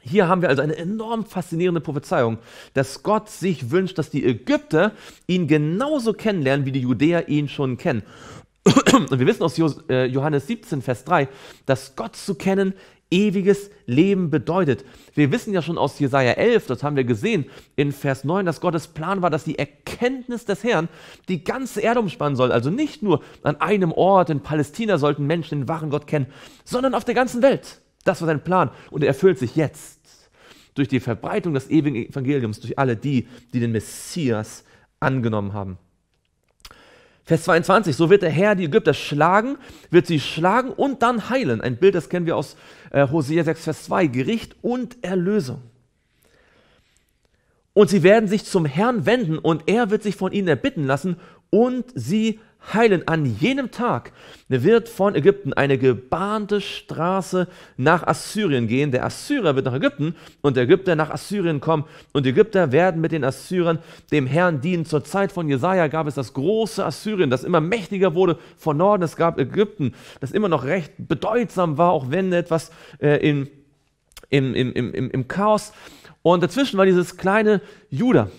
Hier haben wir also eine enorm faszinierende Prophezeiung, dass Gott sich wünscht, dass die Ägypter ihn genauso kennenlernen, wie die Judäer ihn schon kennen. Und wir wissen aus äh, Johannes 17, Vers 3, dass Gott zu kennen ewiges Leben bedeutet. Wir wissen ja schon aus Jesaja 11, das haben wir gesehen in Vers 9, dass Gottes Plan war, dass die Erkenntnis des Herrn die ganze Erde umspannen soll. Also nicht nur an einem Ort in Palästina sollten Menschen den wahren Gott kennen, sondern auf der ganzen Welt. Das war sein Plan und er erfüllt sich jetzt durch die Verbreitung des ewigen Evangeliums, durch alle die, die den Messias angenommen haben. Vers 22, so wird der Herr die Ägypter schlagen, wird sie schlagen und dann heilen. Ein Bild, das kennen wir aus äh, Hosea 6, Vers 2, Gericht und Erlösung. Und sie werden sich zum Herrn wenden und er wird sich von ihnen erbitten lassen und sie heilen heilen. An jenem Tag wird von Ägypten eine gebahnte Straße nach Assyrien gehen. Der Assyrer wird nach Ägypten und der Ägypter nach Assyrien kommen. Und die Ägypter werden mit den Assyrern dem Herrn dienen. Zur Zeit von Jesaja gab es das große Assyrien, das immer mächtiger wurde von Norden. Es gab Ägypten, das immer noch recht bedeutsam war, auch wenn etwas äh, im, im, im, im, im Chaos. Und dazwischen war dieses kleine Judah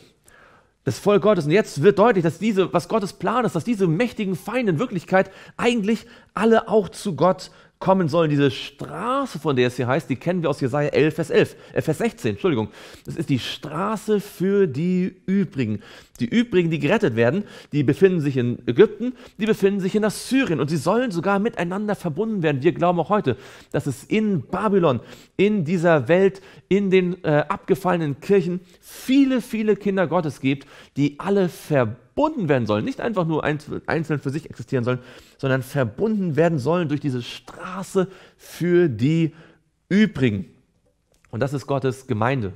das Volk Gottes. Und jetzt wird deutlich, dass diese, was Gottes Plan ist, dass diese mächtigen Feinde in Wirklichkeit eigentlich alle auch zu Gott kommen sollen. Diese Straße, von der es hier heißt, die kennen wir aus Jesaja 11, Vers 11, äh, Vers 16, Entschuldigung. Das ist die Straße für die Übrigen. Die übrigen, die gerettet werden, die befinden sich in Ägypten, die befinden sich in Assyrien und sie sollen sogar miteinander verbunden werden. Wir glauben auch heute, dass es in Babylon, in dieser Welt, in den äh, abgefallenen Kirchen viele, viele Kinder Gottes gibt, die alle verbunden werden sollen. Nicht einfach nur einzeln für sich existieren sollen, sondern verbunden werden sollen durch diese Straße für die übrigen. Und das ist Gottes Gemeinde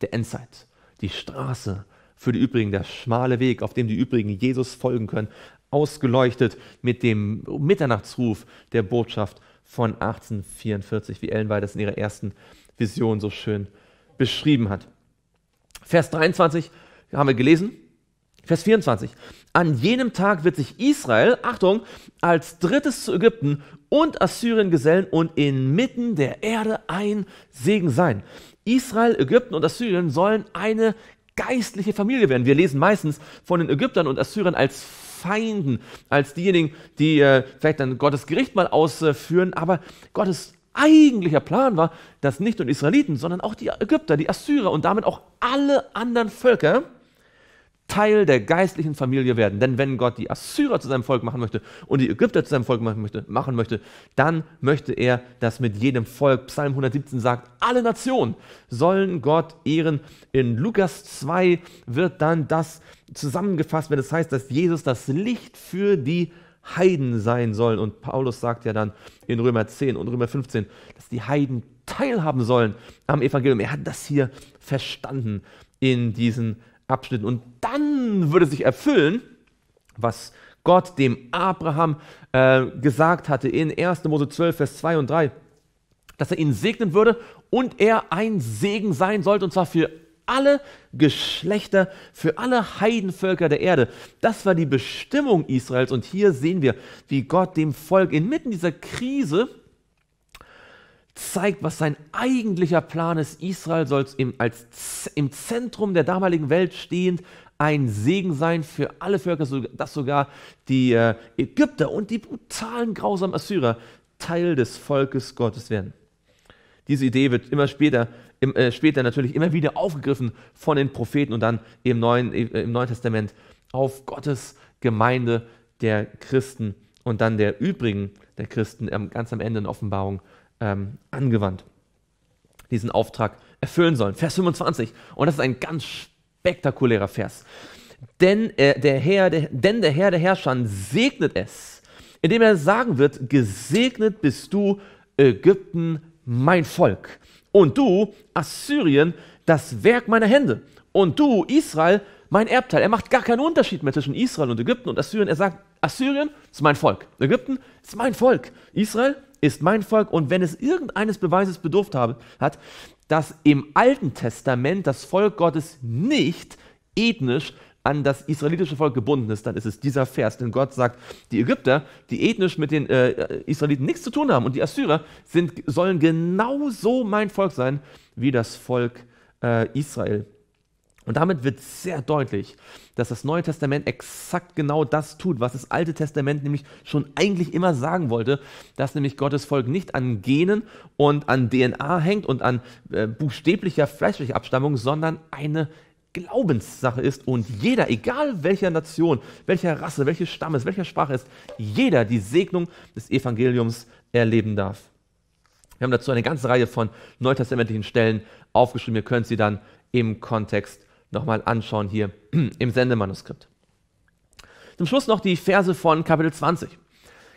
der Endzeit. Die Straße für die übrigen der schmale Weg, auf dem die übrigen Jesus folgen können, ausgeleuchtet mit dem Mitternachtsruf der Botschaft von 1844, wie Ellen White das in ihrer ersten Vision so schön beschrieben hat. Vers 23 haben wir gelesen. Vers 24. An jenem Tag wird sich Israel, Achtung, als drittes zu Ägypten und Assyrien gesellen und inmitten der Erde ein Segen sein. Israel, Ägypten und Assyrien sollen eine geistliche Familie werden. Wir lesen meistens von den Ägyptern und Assyrern als Feinden, als diejenigen, die äh, vielleicht dann Gottes Gericht mal ausführen, aber Gottes eigentlicher Plan war, dass nicht nur Israeliten, sondern auch die Ägypter, die Assyrer und damit auch alle anderen Völker Teil der geistlichen Familie werden. Denn wenn Gott die Assyrer zu seinem Volk machen möchte und die Ägypter zu seinem Volk machen möchte, machen möchte dann möchte er, dass mit jedem Volk, Psalm 117 sagt, alle Nationen sollen Gott ehren. In Lukas 2 wird dann das zusammengefasst, wenn es das heißt, dass Jesus das Licht für die Heiden sein soll. Und Paulus sagt ja dann in Römer 10 und Römer 15, dass die Heiden teilhaben sollen am Evangelium. Er hat das hier verstanden in diesen Abschnitten. Und dann würde sich erfüllen, was Gott dem Abraham äh, gesagt hatte in 1. Mose 12, Vers 2 und 3, dass er ihn segnen würde und er ein Segen sein sollte, und zwar für alle Geschlechter, für alle Heidenvölker der Erde. Das war die Bestimmung Israels. Und hier sehen wir, wie Gott dem Volk inmitten dieser Krise zeigt, was sein eigentlicher Plan ist. Israel soll im, als, im Zentrum der damaligen Welt stehend ein Segen sein für alle Völker, dass sogar die äh, Ägypter und die brutalen, grausamen Assyrer Teil des Volkes Gottes werden. Diese Idee wird immer später, im, äh, später natürlich immer wieder aufgegriffen von den Propheten und dann im Neuen, äh, im Neuen Testament auf Gottes Gemeinde der Christen und dann der übrigen der Christen ganz am Ende in Offenbarung ähm, angewandt, diesen Auftrag erfüllen sollen. Vers 25. Und das ist ein ganz spektakulärer Vers. Denn, äh, der, Herr, der, denn der Herr der Herrscher segnet es, indem er sagen wird, gesegnet bist du, Ägypten, mein Volk. Und du, Assyrien, das Werk meiner Hände. Und du, Israel, mein Erbteil. Er macht gar keinen Unterschied mehr zwischen Israel und Ägypten und Assyrien. Er sagt, Assyrien ist mein Volk. Ägypten ist mein Volk. Israel ist mein Volk. Und wenn es irgendeines Beweises bedurft habe, hat, dass im Alten Testament das Volk Gottes nicht ethnisch an das israelitische Volk gebunden ist, dann ist es dieser Vers. Denn Gott sagt, die Ägypter, die ethnisch mit den äh, Israeliten nichts zu tun haben und die Assyrer sind, sollen genauso mein Volk sein wie das Volk äh, Israel. Und damit wird sehr deutlich, dass das Neue Testament exakt genau das tut, was das Alte Testament nämlich schon eigentlich immer sagen wollte, dass nämlich Gottes Volk nicht an Genen und an DNA hängt und an äh, buchstäblicher fleischlicher Abstammung, sondern eine Glaubenssache ist und jeder, egal welcher Nation, welcher Rasse, welches Stammes, welcher Sprache ist, jeder die Segnung des Evangeliums erleben darf. Wir haben dazu eine ganze Reihe von neutestamentlichen Stellen aufgeschrieben. Ihr könnt sie dann im Kontext nochmal anschauen hier [CLEARS THROAT] im Sendemanuskript. Zum Schluss noch die Verse von Kapitel 20.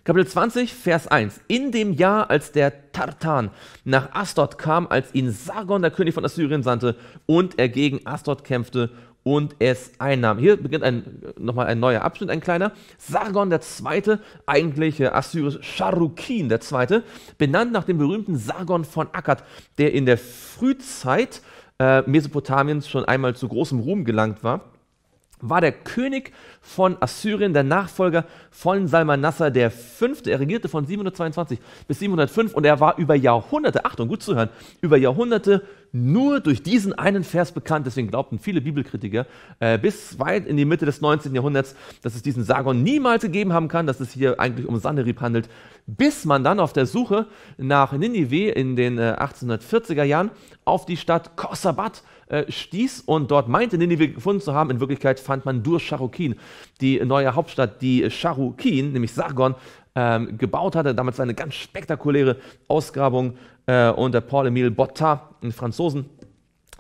Kapitel 20, Vers 1. In dem Jahr, als der Tartan nach Astort kam, als ihn Sargon, der König von Assyrien, sandte und er gegen Astort kämpfte und es einnahm. Hier beginnt ein, nochmal ein neuer Abschnitt, ein kleiner. Sargon der Zweite, eigentlich assyrisch Charukin der Zweite, benannt nach dem berühmten Sargon von Akkad, der in der Frühzeit äh, Mesopotamiens schon einmal zu großem Ruhm gelangt war, war der König von Assyrien, der Nachfolger von Salmanasser der Fünfte. Er regierte von 722 bis 705 und er war über Jahrhunderte, Achtung, gut zu hören, über Jahrhunderte nur durch diesen einen Vers bekannt. Deswegen glaubten viele Bibelkritiker äh, bis weit in die Mitte des 19. Jahrhunderts, dass es diesen Sargon niemals gegeben haben kann, dass es hier eigentlich um Sanherib handelt, bis man dann auf der Suche nach Ninive in den 1840er äh, Jahren auf die Stadt Korsabat äh, stieß und dort meinte Ninive gefunden zu haben. In Wirklichkeit fand man Dur Charukin, die neue Hauptstadt, die Charukin, nämlich Sargon, ähm, gebaut hatte. Damals eine ganz spektakuläre Ausgrabung äh, unter Paul-Emile Botta, einen Franzosen.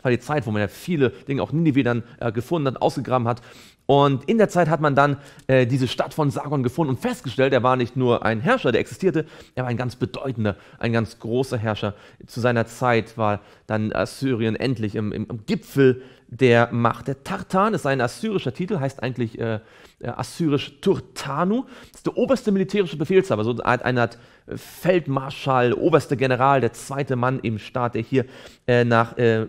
war die Zeit, wo man ja viele Dinge, auch Ninive dann äh, gefunden hat, ausgegraben hat. Und in der Zeit hat man dann äh, diese Stadt von Sargon gefunden und festgestellt, er war nicht nur ein Herrscher, der existierte, er war ein ganz bedeutender, ein ganz großer Herrscher. Zu seiner Zeit war dann Assyrien endlich im, im, im Gipfel der Macht. Der Tartan ist ein assyrischer Titel, heißt eigentlich äh, äh, assyrisch Turtanu. Das ist der oberste militärische Befehlshaber, so eine Art, äh, Feldmarschall, oberster General, der zweite Mann im Staat, der hier äh, nach äh,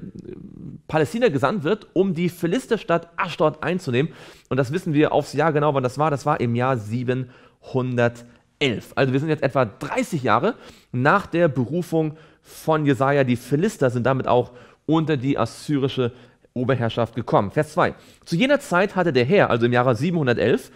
Palästina gesandt wird, um die Philisterstadt Ashdod einzunehmen. Und das wissen wir aufs Jahr genau, wann das war. Das war im Jahr 711. Also wir sind jetzt etwa 30 Jahre nach der Berufung von Jesaja. Die Philister sind damit auch unter die assyrische Oberherrschaft gekommen. Vers 2. Zu jener Zeit hatte der Herr, also im Jahre 711,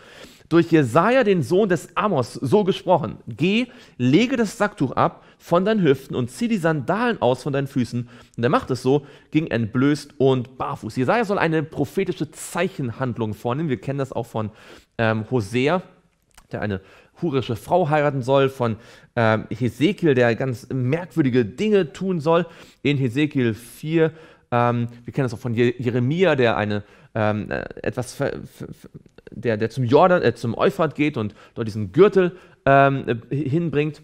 durch Jesaja, den Sohn des Amos, so gesprochen: Geh, lege das Sacktuch ab von deinen Hüften und zieh die Sandalen aus von deinen Füßen. Und er macht es so, ging entblößt und barfuß. Jesaja soll eine prophetische Zeichenhandlung vornehmen. Wir kennen das auch von ähm, Hosea, der eine hurische Frau heiraten soll, von ähm, Hesekiel, der ganz merkwürdige Dinge tun soll. In Hesekiel 4, ähm, wir kennen das auch von Jeremia, der eine ähm, äh, etwas ver, ver, der, der zum Jordan, äh, zum Euphrat geht und dort diesen Gürtel ähm, hinbringt.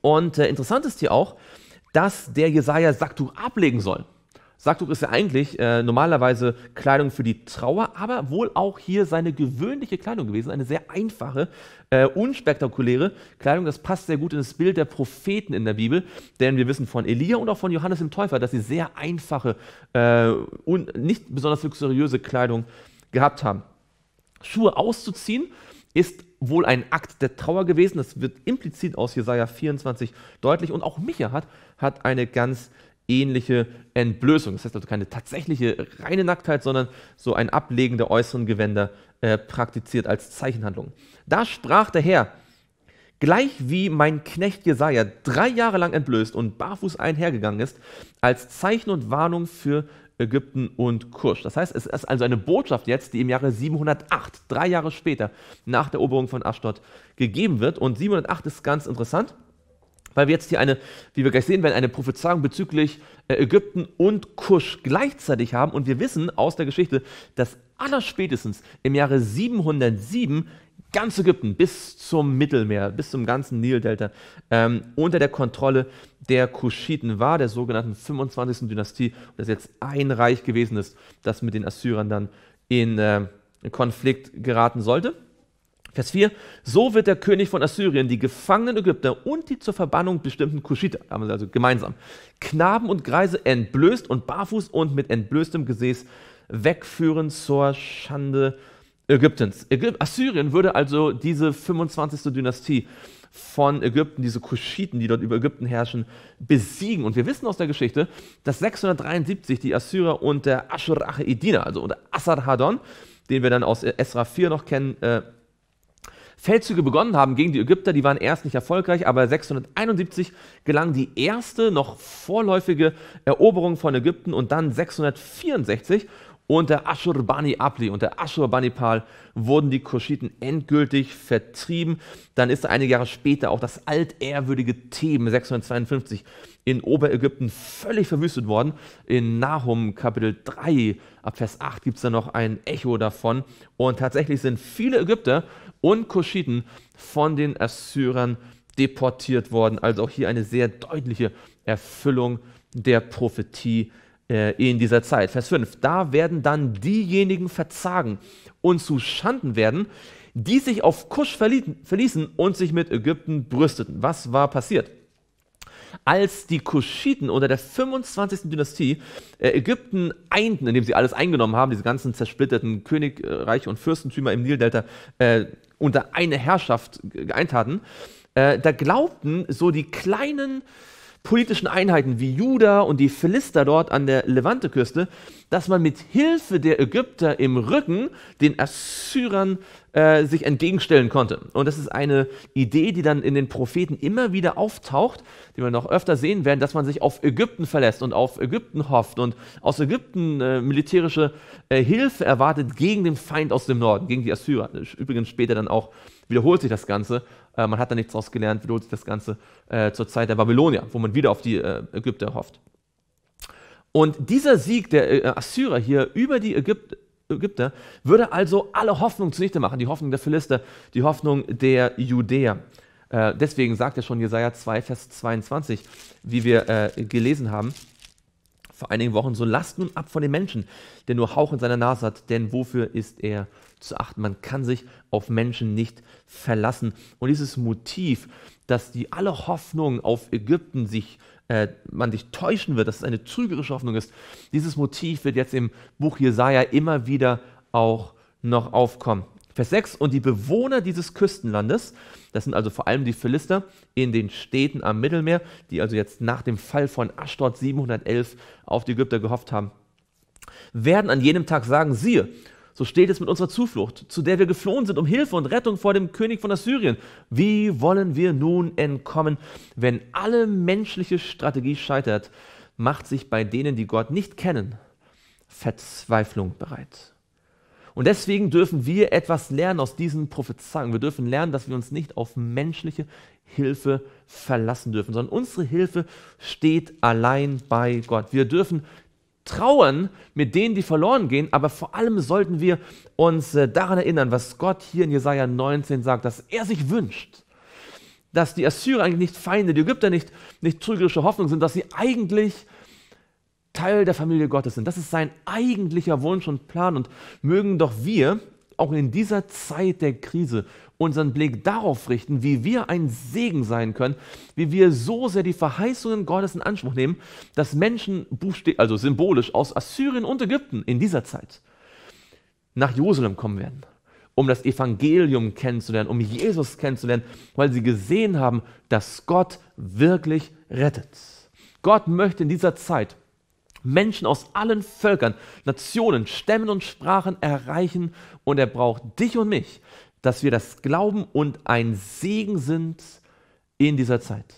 Und äh, interessant ist hier auch, dass der Jesaja Sacktuch ablegen soll. Sacktuch ist ja eigentlich äh, normalerweise Kleidung für die Trauer, aber wohl auch hier seine gewöhnliche Kleidung gewesen, eine sehr einfache, äh, unspektakuläre Kleidung. Das passt sehr gut in das Bild der Propheten in der Bibel, denn wir wissen von Elia und auch von Johannes dem Täufer, dass sie sehr einfache äh, und nicht besonders luxuriöse Kleidung gehabt haben. Schuhe auszuziehen ist wohl ein Akt der Trauer gewesen. Das wird implizit aus Jesaja 24 deutlich. Und auch Micha hat, hat eine ganz ähnliche Entblößung. Das heißt also keine tatsächliche reine Nacktheit, sondern so ein Ablegen der äußeren Gewänder äh, praktiziert als Zeichenhandlung. Da sprach der Herr, gleich wie mein Knecht Jesaja drei Jahre lang entblößt und barfuß einhergegangen ist, als Zeichen und Warnung für Ägypten und Kusch. Das heißt, es ist also eine Botschaft jetzt, die im Jahre 708, drei Jahre später, nach der Eroberung von Aschdod gegeben wird. Und 708 ist ganz interessant, weil wir jetzt hier eine, wie wir gleich sehen werden, eine Prophezeiung bezüglich äh, Ägypten und Kusch gleichzeitig haben. Und wir wissen aus der Geschichte, dass allerspätestens im Jahre 707 ganz Ägypten bis zum Mittelmeer, bis zum ganzen Nildelta ähm, unter der Kontrolle der Kuschiten war, der sogenannten 25. Dynastie, das jetzt ein Reich gewesen ist, das mit den Assyrern dann in äh, Konflikt geraten sollte. Vers 4, so wird der König von Assyrien die gefangenen Ägypter und die zur Verbannung bestimmten Kuschiter, haben sie also gemeinsam, Knaben und Greise entblößt und barfuß und mit entblößtem Gesäß wegführen zur Schande Ägyptens. Ägyp Assyrien würde also diese 25. Dynastie von Ägypten, diese Kuschiten, die dort über Ägypten herrschen, besiegen. Und wir wissen aus der Geschichte, dass 673 die Assyrer unter ashur Idina, also unter Assarhaddon, den wir dann aus Esra 4 noch kennen, äh, Feldzüge begonnen haben gegen die Ägypter, die waren erst nicht erfolgreich, aber 671 gelang die erste noch vorläufige Eroberung von Ägypten und dann 664 unter Ashurbani Apli, unter Ashurbanipal wurden die Kuschiten endgültig vertrieben. Dann ist einige Jahre später auch das altehrwürdige Theben 652 in Oberägypten völlig verwüstet worden. In Nahum Kapitel 3 ab Vers 8 gibt es da noch ein Echo davon. Und tatsächlich sind viele Ägypter und Kuschiten von den Assyrern deportiert worden. Also auch hier eine sehr deutliche Erfüllung der Prophetie äh, in dieser Zeit. Vers 5, da werden dann diejenigen verzagen und zu Schanden werden, die sich auf Kusch verließen und sich mit Ägypten brüsteten. Was war passiert? Als die Kuschiten unter der 25. Dynastie äh, Ägypten einten, indem sie alles eingenommen haben, diese ganzen zersplitterten Königreiche äh, und Fürstentümer im Nildelta äh, unter eine Herrschaft geeint hatten, äh, da glaubten so die kleinen äh, politischen Einheiten wie Juda und die Philister dort an der Levanteküste, dass man mit Hilfe der Ägypter im Rücken den Assyrern äh, sich entgegenstellen konnte. Und das ist eine Idee, die dann in den Propheten immer wieder auftaucht, die wir noch öfter sehen werden, dass man sich auf Ägypten verlässt und auf Ägypten hofft und aus Ägypten äh, militärische äh, Hilfe erwartet gegen den Feind aus dem Norden, gegen die Assyrer. Übrigens später dann auch wiederholt sich das Ganze äh, man hat da nichts draus gelernt, wiederholt sich das Ganze äh, zur Zeit der Babylonier, wo man wieder auf die äh, Ägypter hofft. Und dieser Sieg der äh, Assyrer hier über die Ägypter, Ägypter, würde also alle Hoffnung zunichte machen. Die Hoffnung der Philister, die Hoffnung der Judäer. Äh, deswegen sagt ja schon Jesaja 2, Vers 22, wie wir äh, gelesen haben vor einigen Wochen, so lasst nun ab von den Menschen, der nur Hauch in seiner Nase hat, denn wofür ist er zu achten. Man kann sich auf Menschen nicht verlassen. Und dieses Motiv, dass die alle Hoffnung auf Ägypten sich äh, man sich täuschen wird, dass es eine trügerische Hoffnung ist. Dieses Motiv wird jetzt im Buch Jesaja immer wieder auch noch aufkommen. Vers 6, und die Bewohner dieses Küstenlandes, das sind also vor allem die Philister in den Städten am Mittelmeer, die also jetzt nach dem Fall von Aschdod 711 auf die Ägypter gehofft haben, werden an jenem Tag sagen, siehe, so steht es mit unserer Zuflucht, zu der wir geflohen sind, um Hilfe und Rettung vor dem König von Assyrien. Wie wollen wir nun entkommen, wenn alle menschliche Strategie scheitert, macht sich bei denen, die Gott nicht kennen, Verzweiflung bereit. Und deswegen dürfen wir etwas lernen aus diesen Prophezeiungen. Wir dürfen lernen, dass wir uns nicht auf menschliche Hilfe verlassen dürfen, sondern unsere Hilfe steht allein bei Gott. Wir dürfen trauern mit denen, die verloren gehen, aber vor allem sollten wir uns äh, daran erinnern, was Gott hier in Jesaja 19 sagt, dass er sich wünscht, dass die Assyrer eigentlich nicht Feinde, die Ägypter nicht, nicht trügerische Hoffnung sind, dass sie eigentlich Teil der Familie Gottes sind. Das ist sein eigentlicher Wunsch und Plan und mögen doch wir auch in dieser Zeit der Krise unseren Blick darauf richten, wie wir ein Segen sein können, wie wir so sehr die Verheißungen Gottes in Anspruch nehmen, dass Menschen, also symbolisch aus Assyrien und Ägypten in dieser Zeit, nach Jerusalem kommen werden, um das Evangelium kennenzulernen, um Jesus kennenzulernen, weil sie gesehen haben, dass Gott wirklich rettet. Gott möchte in dieser Zeit Menschen aus allen Völkern, Nationen, Stämmen und Sprachen erreichen und er braucht dich und mich, dass wir das glauben und ein Segen sind in dieser Zeit.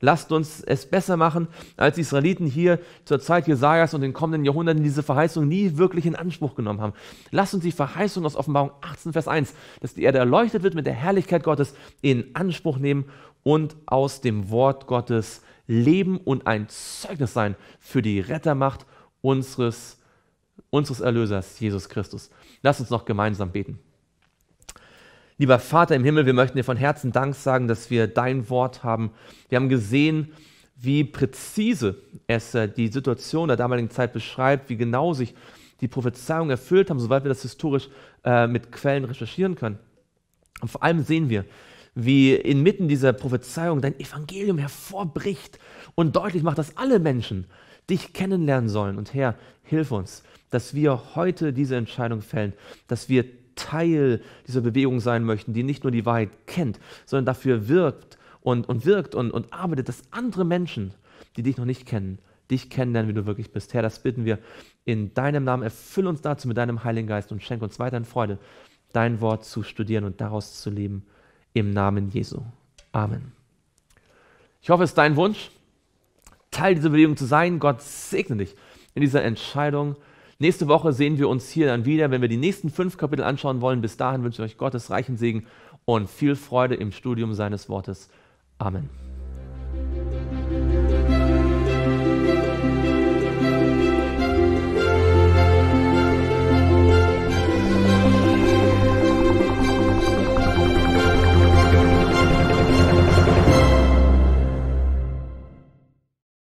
Lasst uns es besser machen, als die Israeliten hier zur Zeit Jesajas und den kommenden Jahrhunderten diese Verheißung nie wirklich in Anspruch genommen haben. Lasst uns die Verheißung aus Offenbarung 18, Vers 1, dass die Erde erleuchtet wird mit der Herrlichkeit Gottes, in Anspruch nehmen und aus dem Wort Gottes leben und ein Zeugnis sein für die Rettermacht unseres, unseres Erlösers, Jesus Christus. Lasst uns noch gemeinsam beten. Lieber Vater im Himmel, wir möchten dir von Herzen Dank sagen, dass wir dein Wort haben. Wir haben gesehen, wie präzise es äh, die Situation der damaligen Zeit beschreibt, wie genau sich die Prophezeiungen erfüllt haben, soweit wir das historisch äh, mit Quellen recherchieren können. Und vor allem sehen wir, wie inmitten dieser Prophezeiung dein Evangelium hervorbricht und deutlich macht, dass alle Menschen dich kennenlernen sollen. Und Herr, hilf uns, dass wir heute diese Entscheidung fällen, dass wir Teil dieser Bewegung sein möchten, die nicht nur die Wahrheit kennt, sondern dafür wirkt und, und wirkt und, und arbeitet, dass andere Menschen, die dich noch nicht kennen, dich kennenlernen, wie du wirklich bist. Herr, das bitten wir in deinem Namen. Erfüll uns dazu mit deinem Heiligen Geist und schenk uns weiterhin Freude, dein Wort zu studieren und daraus zu leben. Im Namen Jesu. Amen. Ich hoffe, es ist dein Wunsch, Teil dieser Bewegung zu sein. Gott segne dich in dieser Entscheidung. Nächste Woche sehen wir uns hier dann wieder, wenn wir die nächsten fünf Kapitel anschauen wollen. Bis dahin wünsche ich euch Gottes reichen Segen und viel Freude im Studium seines Wortes. Amen.